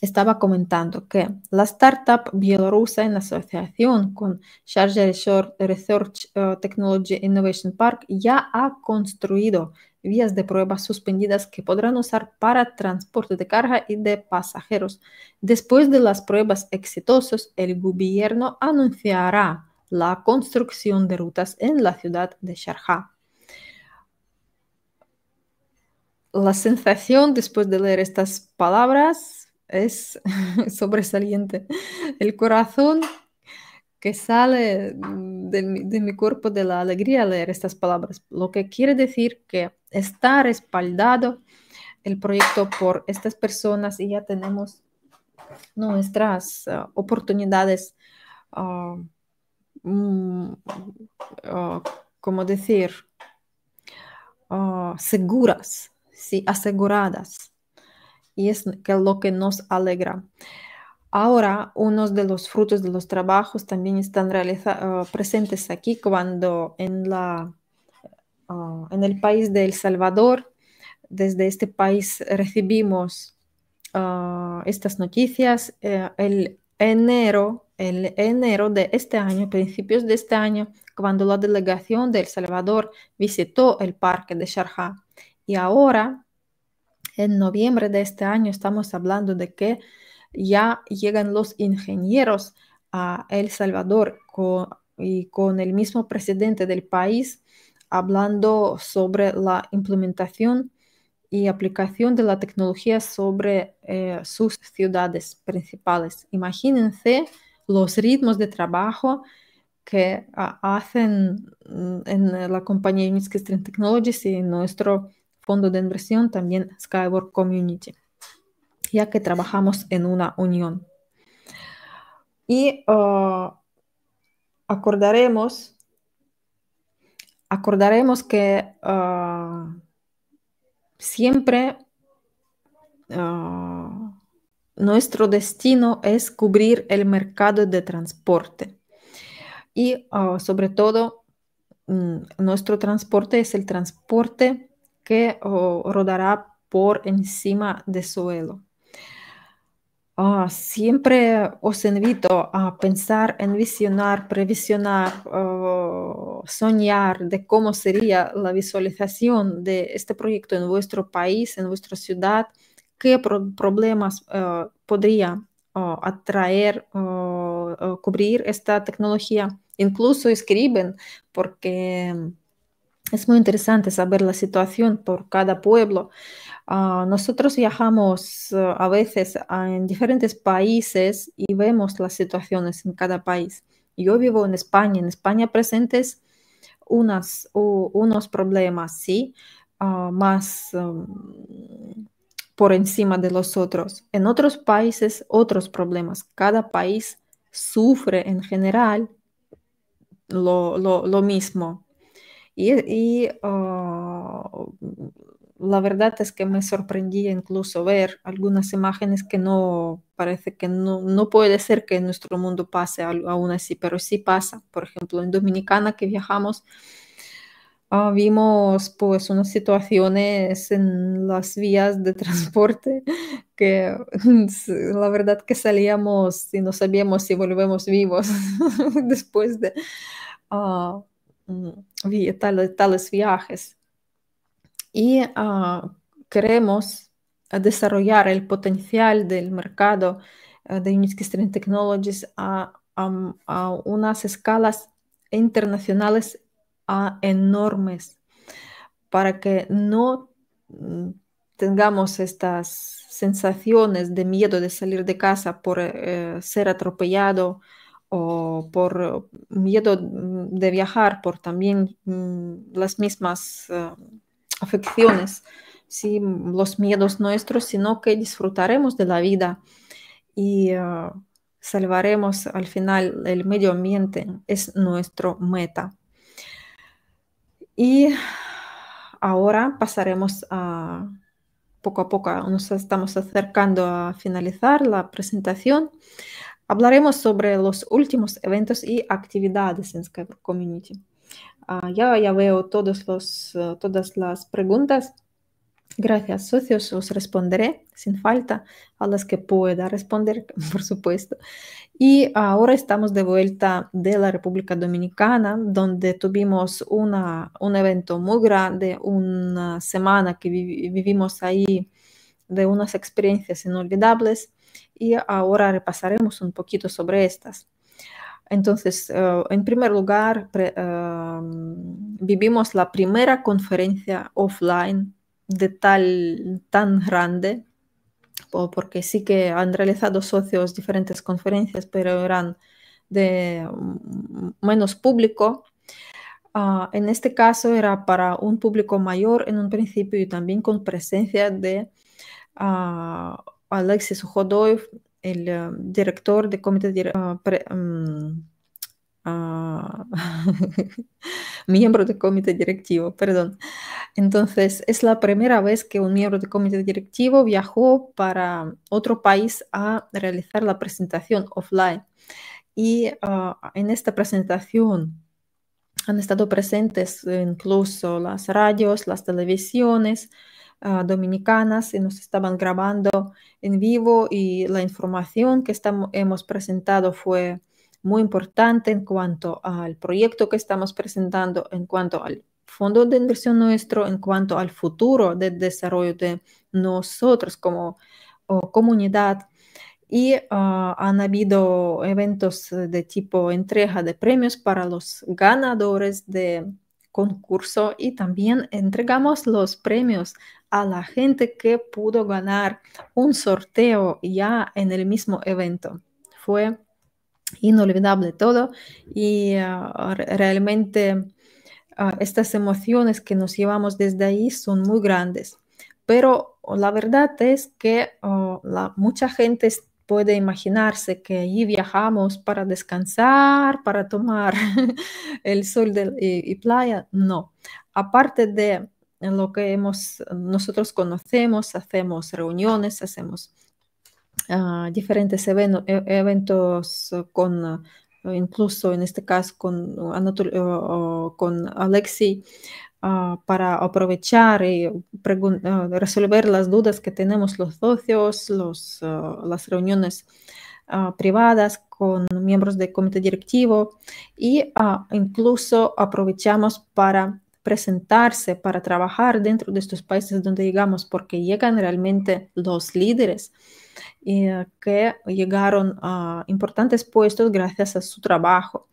estaba comentando que la startup bielorrusa en asociación con Sharjah Research eh, Technology Innovation Park ya ha construido vías de pruebas suspendidas que podrán usar para transporte de carga y de pasajeros. Después de las pruebas exitosas, el gobierno anunciará la construcción de rutas en la ciudad de Sharjah. La sensación después de leer estas palabras es sobresaliente. El corazón que sale de mi, cuerpo de la alegría leer estas palabras, lo que quiere decir que está respaldado el proyecto por estas personas y ya tenemos nuestras ah, oportunidades, ah, mm, ah, como decir, seguras, sí, aseguradas y es lo que nos alegra. Ahora, unos de los frutos de los trabajos también están ah, presentes aquí cuando en, la, ah, en el país de El Salvador, desde este país recibimos ah, estas noticias. Eh, el enero el enero de este año, principios de este año, cuando la delegación de El Salvador visitó el parque de Sharjah. Y ahora en noviembre de este año estamos hablando de que ya llegan los ingenieros a El Salvador y con el mismo presidente del país hablando sobre la implementación y aplicación de la tecnología sobre eh, sus ciudades principales. Imagínense los ritmos de trabajo que ah, hacen mm, en la compañía Unitsky Stream Technologies y nuestro fondo de inversión también Skyward Community, ya que trabajamos en una unión. Y ah, acordaremos, acordaremos que ah, siempre ah, nuestro destino es cubrir el mercado de transporte. Y sobre todo, mm, nuestro transporte es el transporte que rodará por encima de suelo. Ah, siempre os invito a pensar en visionar, previsionar, soñar de cómo sería la visualización de este proyecto en vuestro país, en vuestra ciudad, qué problemas ah, podría atraer, cubrir esta tecnología. Incluso escriben porque es muy interesante saber la situación por cada pueblo. Ah, nosotros viajamos eh, a veces en diferentes países y vemos las situaciones en cada país. Yo vivo en España. En España presentes unas, unos problemas, ¿sí? Ah, más em, por encima de los otros. En otros países, otros problemas. Cada país sufre en general lo, lo, lo mismo. Y, oh, la verdad es que me sorprendía incluso ver algunas imágenes que no parece que no, puede ser que en nuestro mundo pase aún así, pero sí pasa. Por ejemplo, en Dominicana que viajamos, ah, vimos pues unas situaciones en las vías de transporte que la verdad que salíamos y no sabíamos si volvemos vivos después de... Ah, mm, y tales viajes. Y ah, queremos ah, desarrollar el potencial del mercado ah, de Unity Stream Technologies a, unas escalas internacionales enormes para que no mm, tengamos estas sensaciones de miedo de salir de casa por eh, ser atropellado o por miedo mm, de viajar, por también mm, las mismas eh, afecciones, mm, los miedos nuestros, sino que disfrutaremos de la vida y eh, salvaremos al final el medio ambiente, es nuestro meta. Y ahora pasaremos a poco a poco, nos estamos acercando a finalizar la presentación. Hablaremos sobre los últimos eventos y actividades en Skype Community. Ah, ya, ya veo todos eh, todas las preguntas. Gracias, socios. Os responderé sin falta a las que pueda responder, por supuesto. Y ahora estamos de vuelta de la República Dominicana, donde tuvimos una, un evento muy grande, una semana que vivimos ahí de unas experiencias inolvidables y ahora repasaremos un poquito sobre estas. Entonces, eh, en primer lugar, eh, vivimos la primera conferencia offline de tal tan grande, porque sí que han realizado socios diferentes conferencias, pero eran de mm, menos público. Ah, en este caso era para un público mayor en un principio y también con presencia de ah, Alexis Jodoy, el eh, director de comité ah, mm, ah, de, miembro del comité directivo, perdón. Entonces, es la primera vez que un miembro del comité directivo viajó para otro país a realizar la presentación offline. Y ah, en esta presentación han estado presentes incluso las radios, las televisiones, Ah, dominicanas y nos estaban grabando en vivo y la información que estamos, hemos presentado fue muy importante en cuanto al proyecto que estamos presentando, en cuanto al fondo de inversión nuestro, en cuanto al futuro de desarrollo de nosotros como comunidad. Y ah, han habido eventos eh, de tipo entrega de premios para los ganadores de concurso y también entregamos los premios a la gente que pudo ganar un sorteo ya en el mismo evento. Fue inolvidable todo y ah, realmente ah, estas emociones que nos llevamos desde ahí son muy grandes. Pero la verdad es que ah, la, mucha gente puede imaginarse que allí viajamos para descansar, para tomar el sol de, y playa. No, aparte de en lo que hemos, nosotros conocemos, hacemos reuniones, hacemos ah, diferentes e-, eventos con, incluso en este caso con, con Alexi, ah, para aprovechar y ah, resolver las dudas que tenemos los socios, los, las reuniones privadas con miembros del comité directivo y incluso aprovechamos para presentarse para trabajar dentro de estos países donde llegamos, porque llegan realmente los líderes eh, que llegaron a importantes puestos gracias a su trabajo.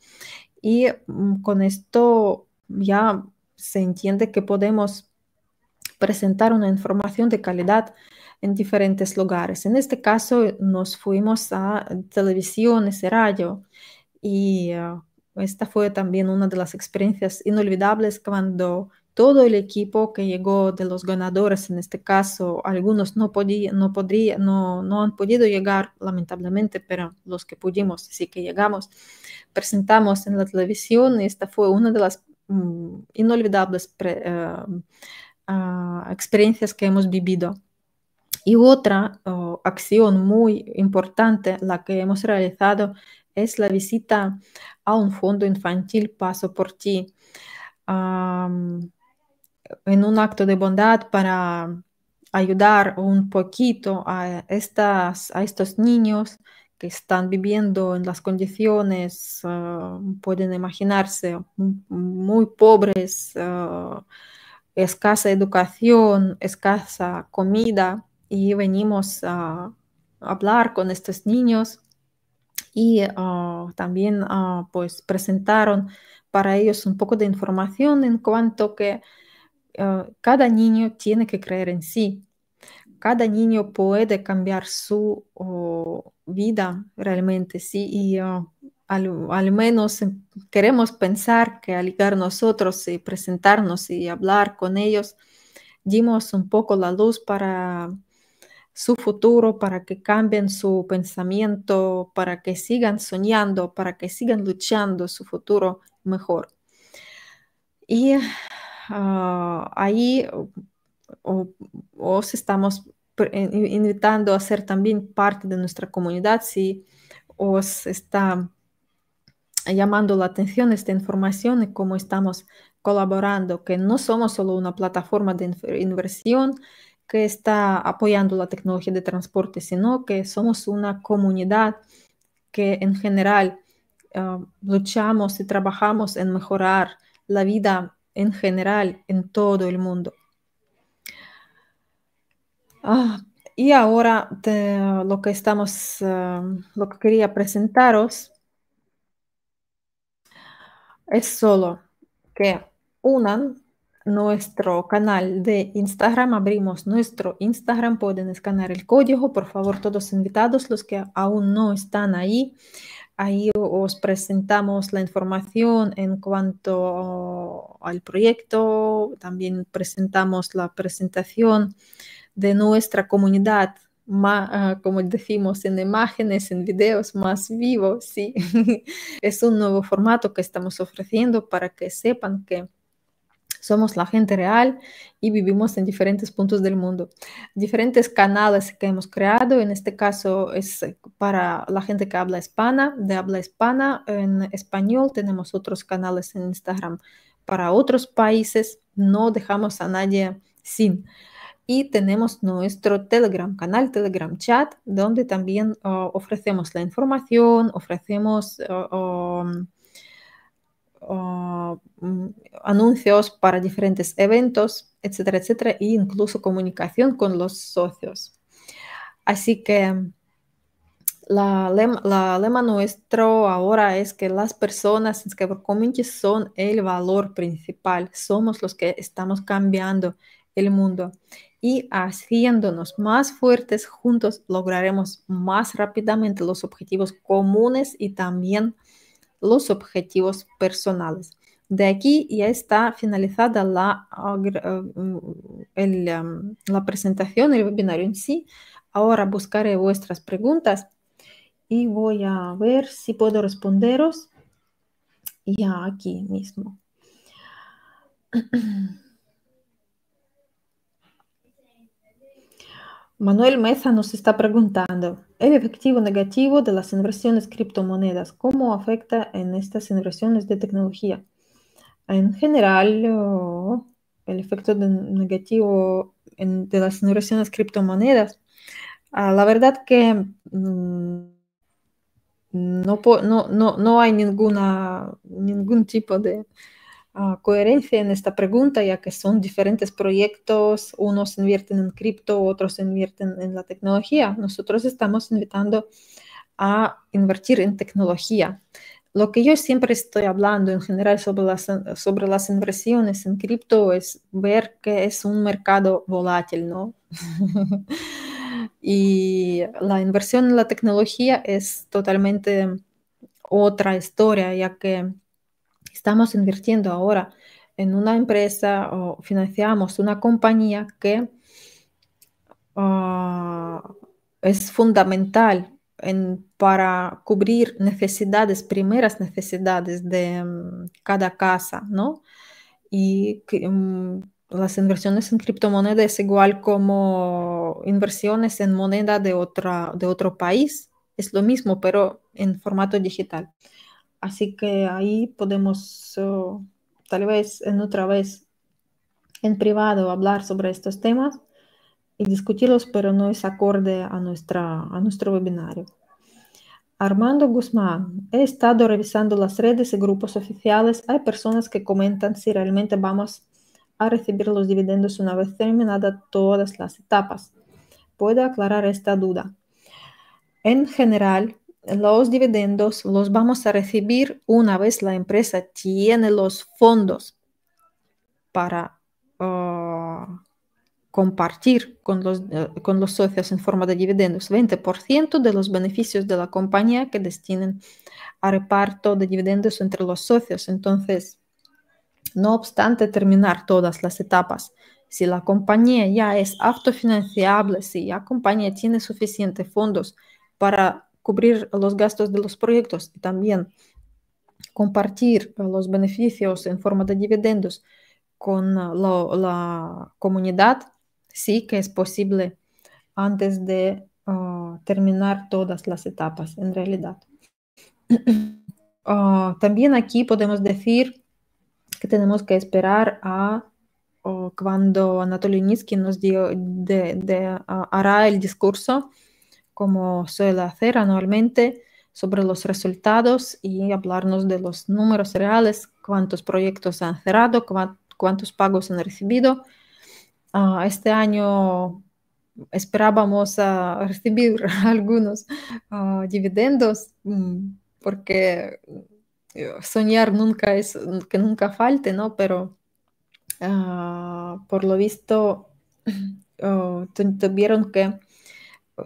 Y mm, con esto ya se entiende que podemos presentar una información de calidad en diferentes lugares. En este caso nos fuimos a televisiones y radio eh, y esta fue también una de las experiencias inolvidables cuando todo el equipo que llegó de los ganadores, en este caso, algunos no, no, podría, no, han podido llegar, lamentablemente, pero los que pudimos, sí que llegamos, presentamos en la televisión. y Esta fue una de las mm, inolvidables eh, ah, experiencias que hemos vivido. Y otra oh, acción muy importante, la que hemos realizado, es la visita a un fondo infantil Paso por ti, en un acto de bondad para ayudar un poquito a, estas, a estos niños que están viviendo en las condiciones, ah, pueden imaginarse, muy pobres, ah, escasa educación, escasa comida, y venimos a hablar con estos niños y ah, también ah, pues presentaron para ellos un poco de información en cuanto que ah, cada niño tiene que creer en sí, cada niño puede cambiar su oh, vida realmente, sí, y al, menos queremos pensar que al llegar nosotros y presentarnos y hablar con ellos, dimos un poco la luz para su futuro, para que cambien su pensamiento, para que sigan soñando, para que sigan luchando su futuro mejor. Y ah, ahí os estamos eh, invitando a ser también parte de nuestra comunidad si os está llamando la atención esta información y cómo estamos colaborando, que no somos solo una plataforma de inversión, que está apoyando la tecnología de transporte, sino que somos una comunidad que en general ah, luchamos y trabajamos en mejorar la vida en general en todo el mundo. Ah, y ahora lo que estamos, ah, lo que quería presentaros es solo que unan nuestro canal de Instagram, abrimos nuestro Instagram, pueden escanear el código, por favor, todos invitados, los que aún no están ahí, ahí os presentamos la información en cuanto al proyecto, también presentamos la presentación de nuestra comunidad ah, como decimos, en imágenes, en videos más vivos, sí. es un nuevo formato que estamos ofreciendo para que sepan que somos la gente real y vivimos en diferentes puntos del mundo. Diferentes canales que hemos creado, en este caso es eh, para la gente que habla hispana, de habla hispana en español. Tenemos otros canales en Instagram para otros países. No dejamos a nadie sin. Y tenemos nuestro Telegram canal, Telegram chat, donde también ah, ofrecemos la información, ofrecemos... Ah, ah, Mm, anuncios para diferentes eventos, etcétera, etcétera, e incluso comunicación con los socios. Así que la, lema, nuestro ahora es que las personas en Skype Community son el valor principal, somos los que estamos cambiando el mundo y haciéndonos más fuertes juntos lograremos más rápidamente los objetivos comunes y también los objetivos personales. De aquí ya está finalizada la, eh, em, la presentación, el webinario en sí. Ahora buscaré vuestras preguntas y voy a ver si puedo responderos ya aquí mismo. Manuel Meza nos está preguntando, ¿el efectivo negativo de las inversiones criptomonedas, cómo afecta en estas inversiones de tecnología? En general, el efecto negativo de las inversiones criptomonedas, ah, la verdad que mm, no, no, no hay ninguna, ningún tipo de coherencia en esta pregunta, ya que son diferentes proyectos, unos invierten en cripto, otros invierten en la tecnología. Nosotros estamos invitando a invertir en tecnología. Lo que yo siempre estoy hablando en general sobre las, sobre las inversiones en cripto es ver que es un mercado volátil, ¿no? y la inversión en la tecnología es totalmente otra historia, ya que estamos invirtiendo ahora en una empresa o financiamos una compañía que ah, es fundamental para cubrir necesidades, primeras necesidades de mm, cada casa, ¿no? Y mm, las inversiones en criptomonedas es igual como inversiones en moneda de otro país, es lo mismo, pero en formato digital. Así que ahí podemos oh, tal vez en otra vez en privado hablar sobre estos temas y discutirlos, pero no es acorde a, nuestra, a nuestro webinario. Armando Guzmán, he estado revisando las redes y grupos oficiales. Hay personas que comentan si realmente vamos a recibir los dividendos una vez terminadas todas las etapas. ¿Puede aclarar esta duda? En general, los dividendos los vamos a recibir una vez la empresa tiene los fondos para ah, compartir con los, eh, con los socios en forma de dividendos 20% de los beneficios de la compañía que destinen a reparto de dividendos entre los socios. Entonces, no obstante terminar todas las etapas, si la compañía ya es autofinanciable, si la compañía tiene suficientes fondos para cubrir los gastos de los proyectos y también compartir eh, los beneficios en forma de dividendos con eh, la, comunidad, sí que es posible antes de eh, terminar todas las etapas en realidad. Ah, también aquí podemos decir que tenemos que esperar a oh, cuando Anatoly Niskin nos dio, de, ah, hará el discurso como suele hacer anualmente, sobre los resultados y hablarnos de los números reales, cuántos proyectos han cerrado, cuántos pagos han recibido. Ah, este año esperábamos recibir algunos ah, dividendos mm, porque eh, soñar nunca es que nunca falte, ¿no? Pero ah, por lo visto oh, tuvieron que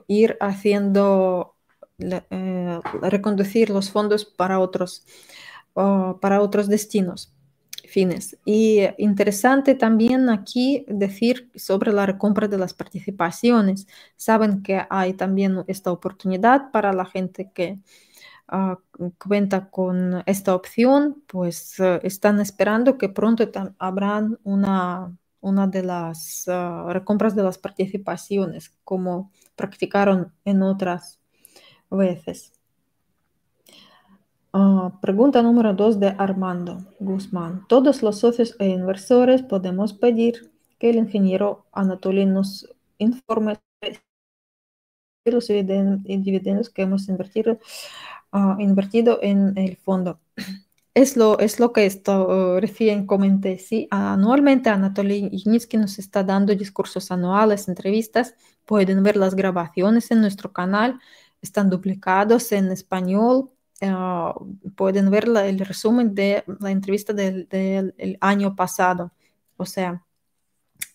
ir haciendo, eh, reconducir los fondos para otros, para otros destinos, fines. Y interesante también aquí decir sobre la recompra de las participaciones. Saben que hay también esta oportunidad para la gente que ah, cuenta con esta opción, pues eh, están esperando que pronto habrán una una de las ah, recompras de las participaciones, como practicaron en otras veces. Ah, pregunta número dos de Armando Guzmán. Todos los socios e inversores podemos pedir que el ingeniero Anatoly nos informe los dividendos que hemos invertido, ah, invertido en el fondo es lo, es lo que esto, recién comenté. ¿sí? Anualmente Anatoly Ignitsky nos está dando discursos anuales, entrevistas. Pueden ver las grabaciones en nuestro canal. Están duplicados en español. Eh, pueden ver el resumen de la entrevista del, año pasado. O sea,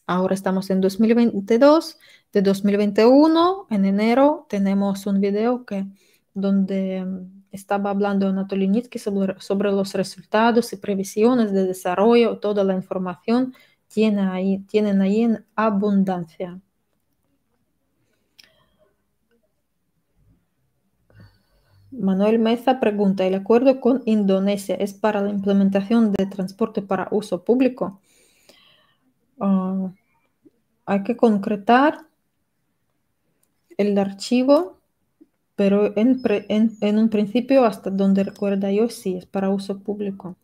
ahora estamos en 2022. De 2021, en enero, tenemos un video que, donde estaba hablando Anatoly Nitsky sobre, los resultados y previsiones de desarrollo. Toda la información tiene ahí, tienen ahí en abundancia. Manuel Meza pregunta, ¿el acuerdo con Indonesia es para la implementación de transporte para uso público? Ah, hay que concretar el archivo pero en, un principio, hasta donde recuerda yo, sí, es para uso público.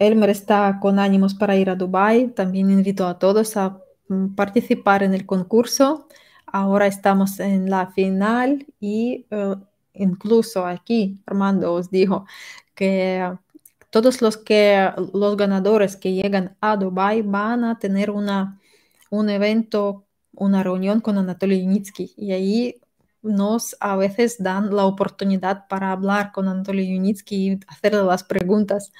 Elmer está con ánimos para ir a Dubai. También invito a todos a mm, participar en el concurso. Ahora estamos en la final y eh, incluso aquí Armando os dijo que todos los que los ganadores que llegan a Dubai van a tener una, un evento una reunión con Anatoly Yunitsky y ahí nos a veces dan la oportunidad para hablar con Anatoly Yunitsky y hacerle las preguntas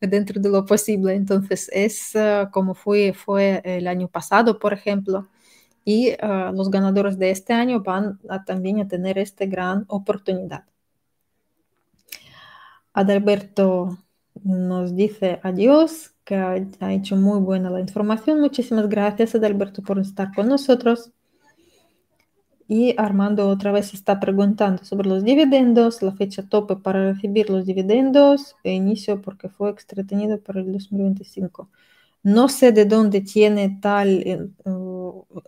dentro de lo posible. Entonces es eh, como fue, fue el año pasado, por ejemplo, y eh, los ganadores de este año van también a tener esta gran oportunidad. Adalberto nos dice adiós, que ha hecho muy buena la información. Muchísimas gracias, Adalberto, por estar con nosotros. Y Armando otra vez está preguntando sobre los dividendos, la fecha tope para recibir los dividendos e inicio porque fue extendido para el 2025. No sé de dónde tiene tal, eh,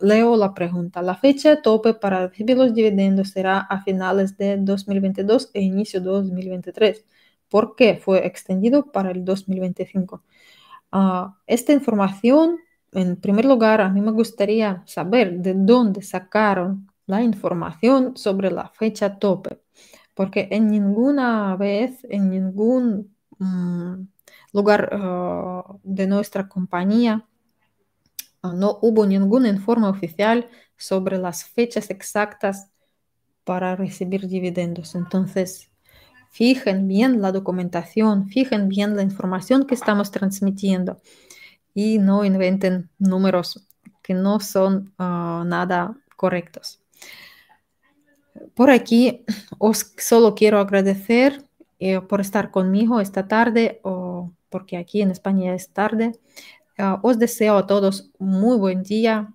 leo la pregunta. La fecha tope para recibir los dividendos será a finales de 2022 e inicio 2023. ¿Por qué fue extendido para el 2025? esta información, en primer lugar, a mí me gustaría saber de dónde sacaron la información sobre la fecha tope, porque en ninguna vez, en ningún mm, lugar eh, de nuestra compañía, eh, no hubo ningún informe oficial sobre las fechas exactas para recibir dividendos. Entonces, Fijen bien la documentación, fijen bien la información que estamos transmitiendo y no inventen números que no son ah, nada correctos. Por aquí os solo quiero agradecer eh, por estar conmigo esta tarde, porque aquí en España es tarde. Ah, os deseo a todos muy buen día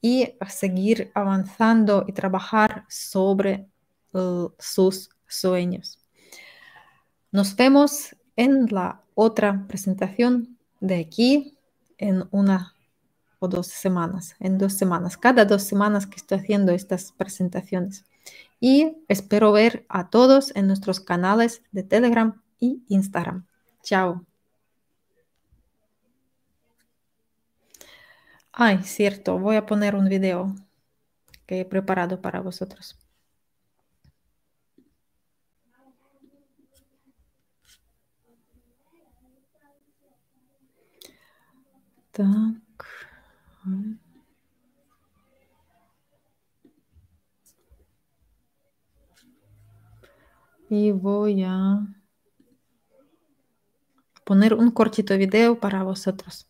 y seguir avanzando y trabajar sobre sus sueños. Nos vemos en la otra presentación de aquí en una o dos semanas, en dos semanas, cada dos semanas que estoy haciendo estas presentaciones. Y espero ver a todos en nuestros canales de Telegram y Instagram. Chao. Ay, cierto, voy a poner un video que he preparado para vosotros. Y voy a poner un cortito video para vosotros.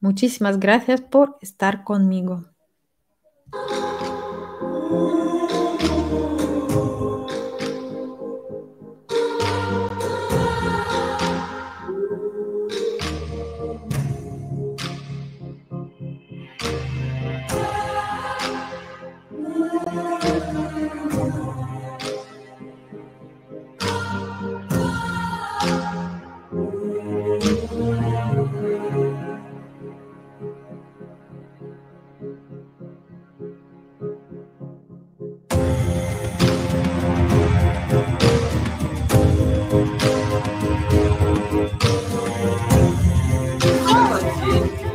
Muchísimas gracias por estar conmigo.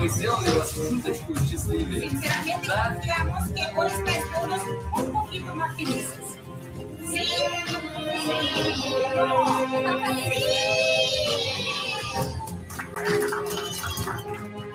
Mas é um negócio muito isso aí, velho. Né? Sinceramente, confiamos que é com pessoas um pouquinho mais felizes. Sim! Sim! Sim!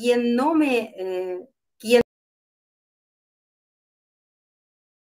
Y no me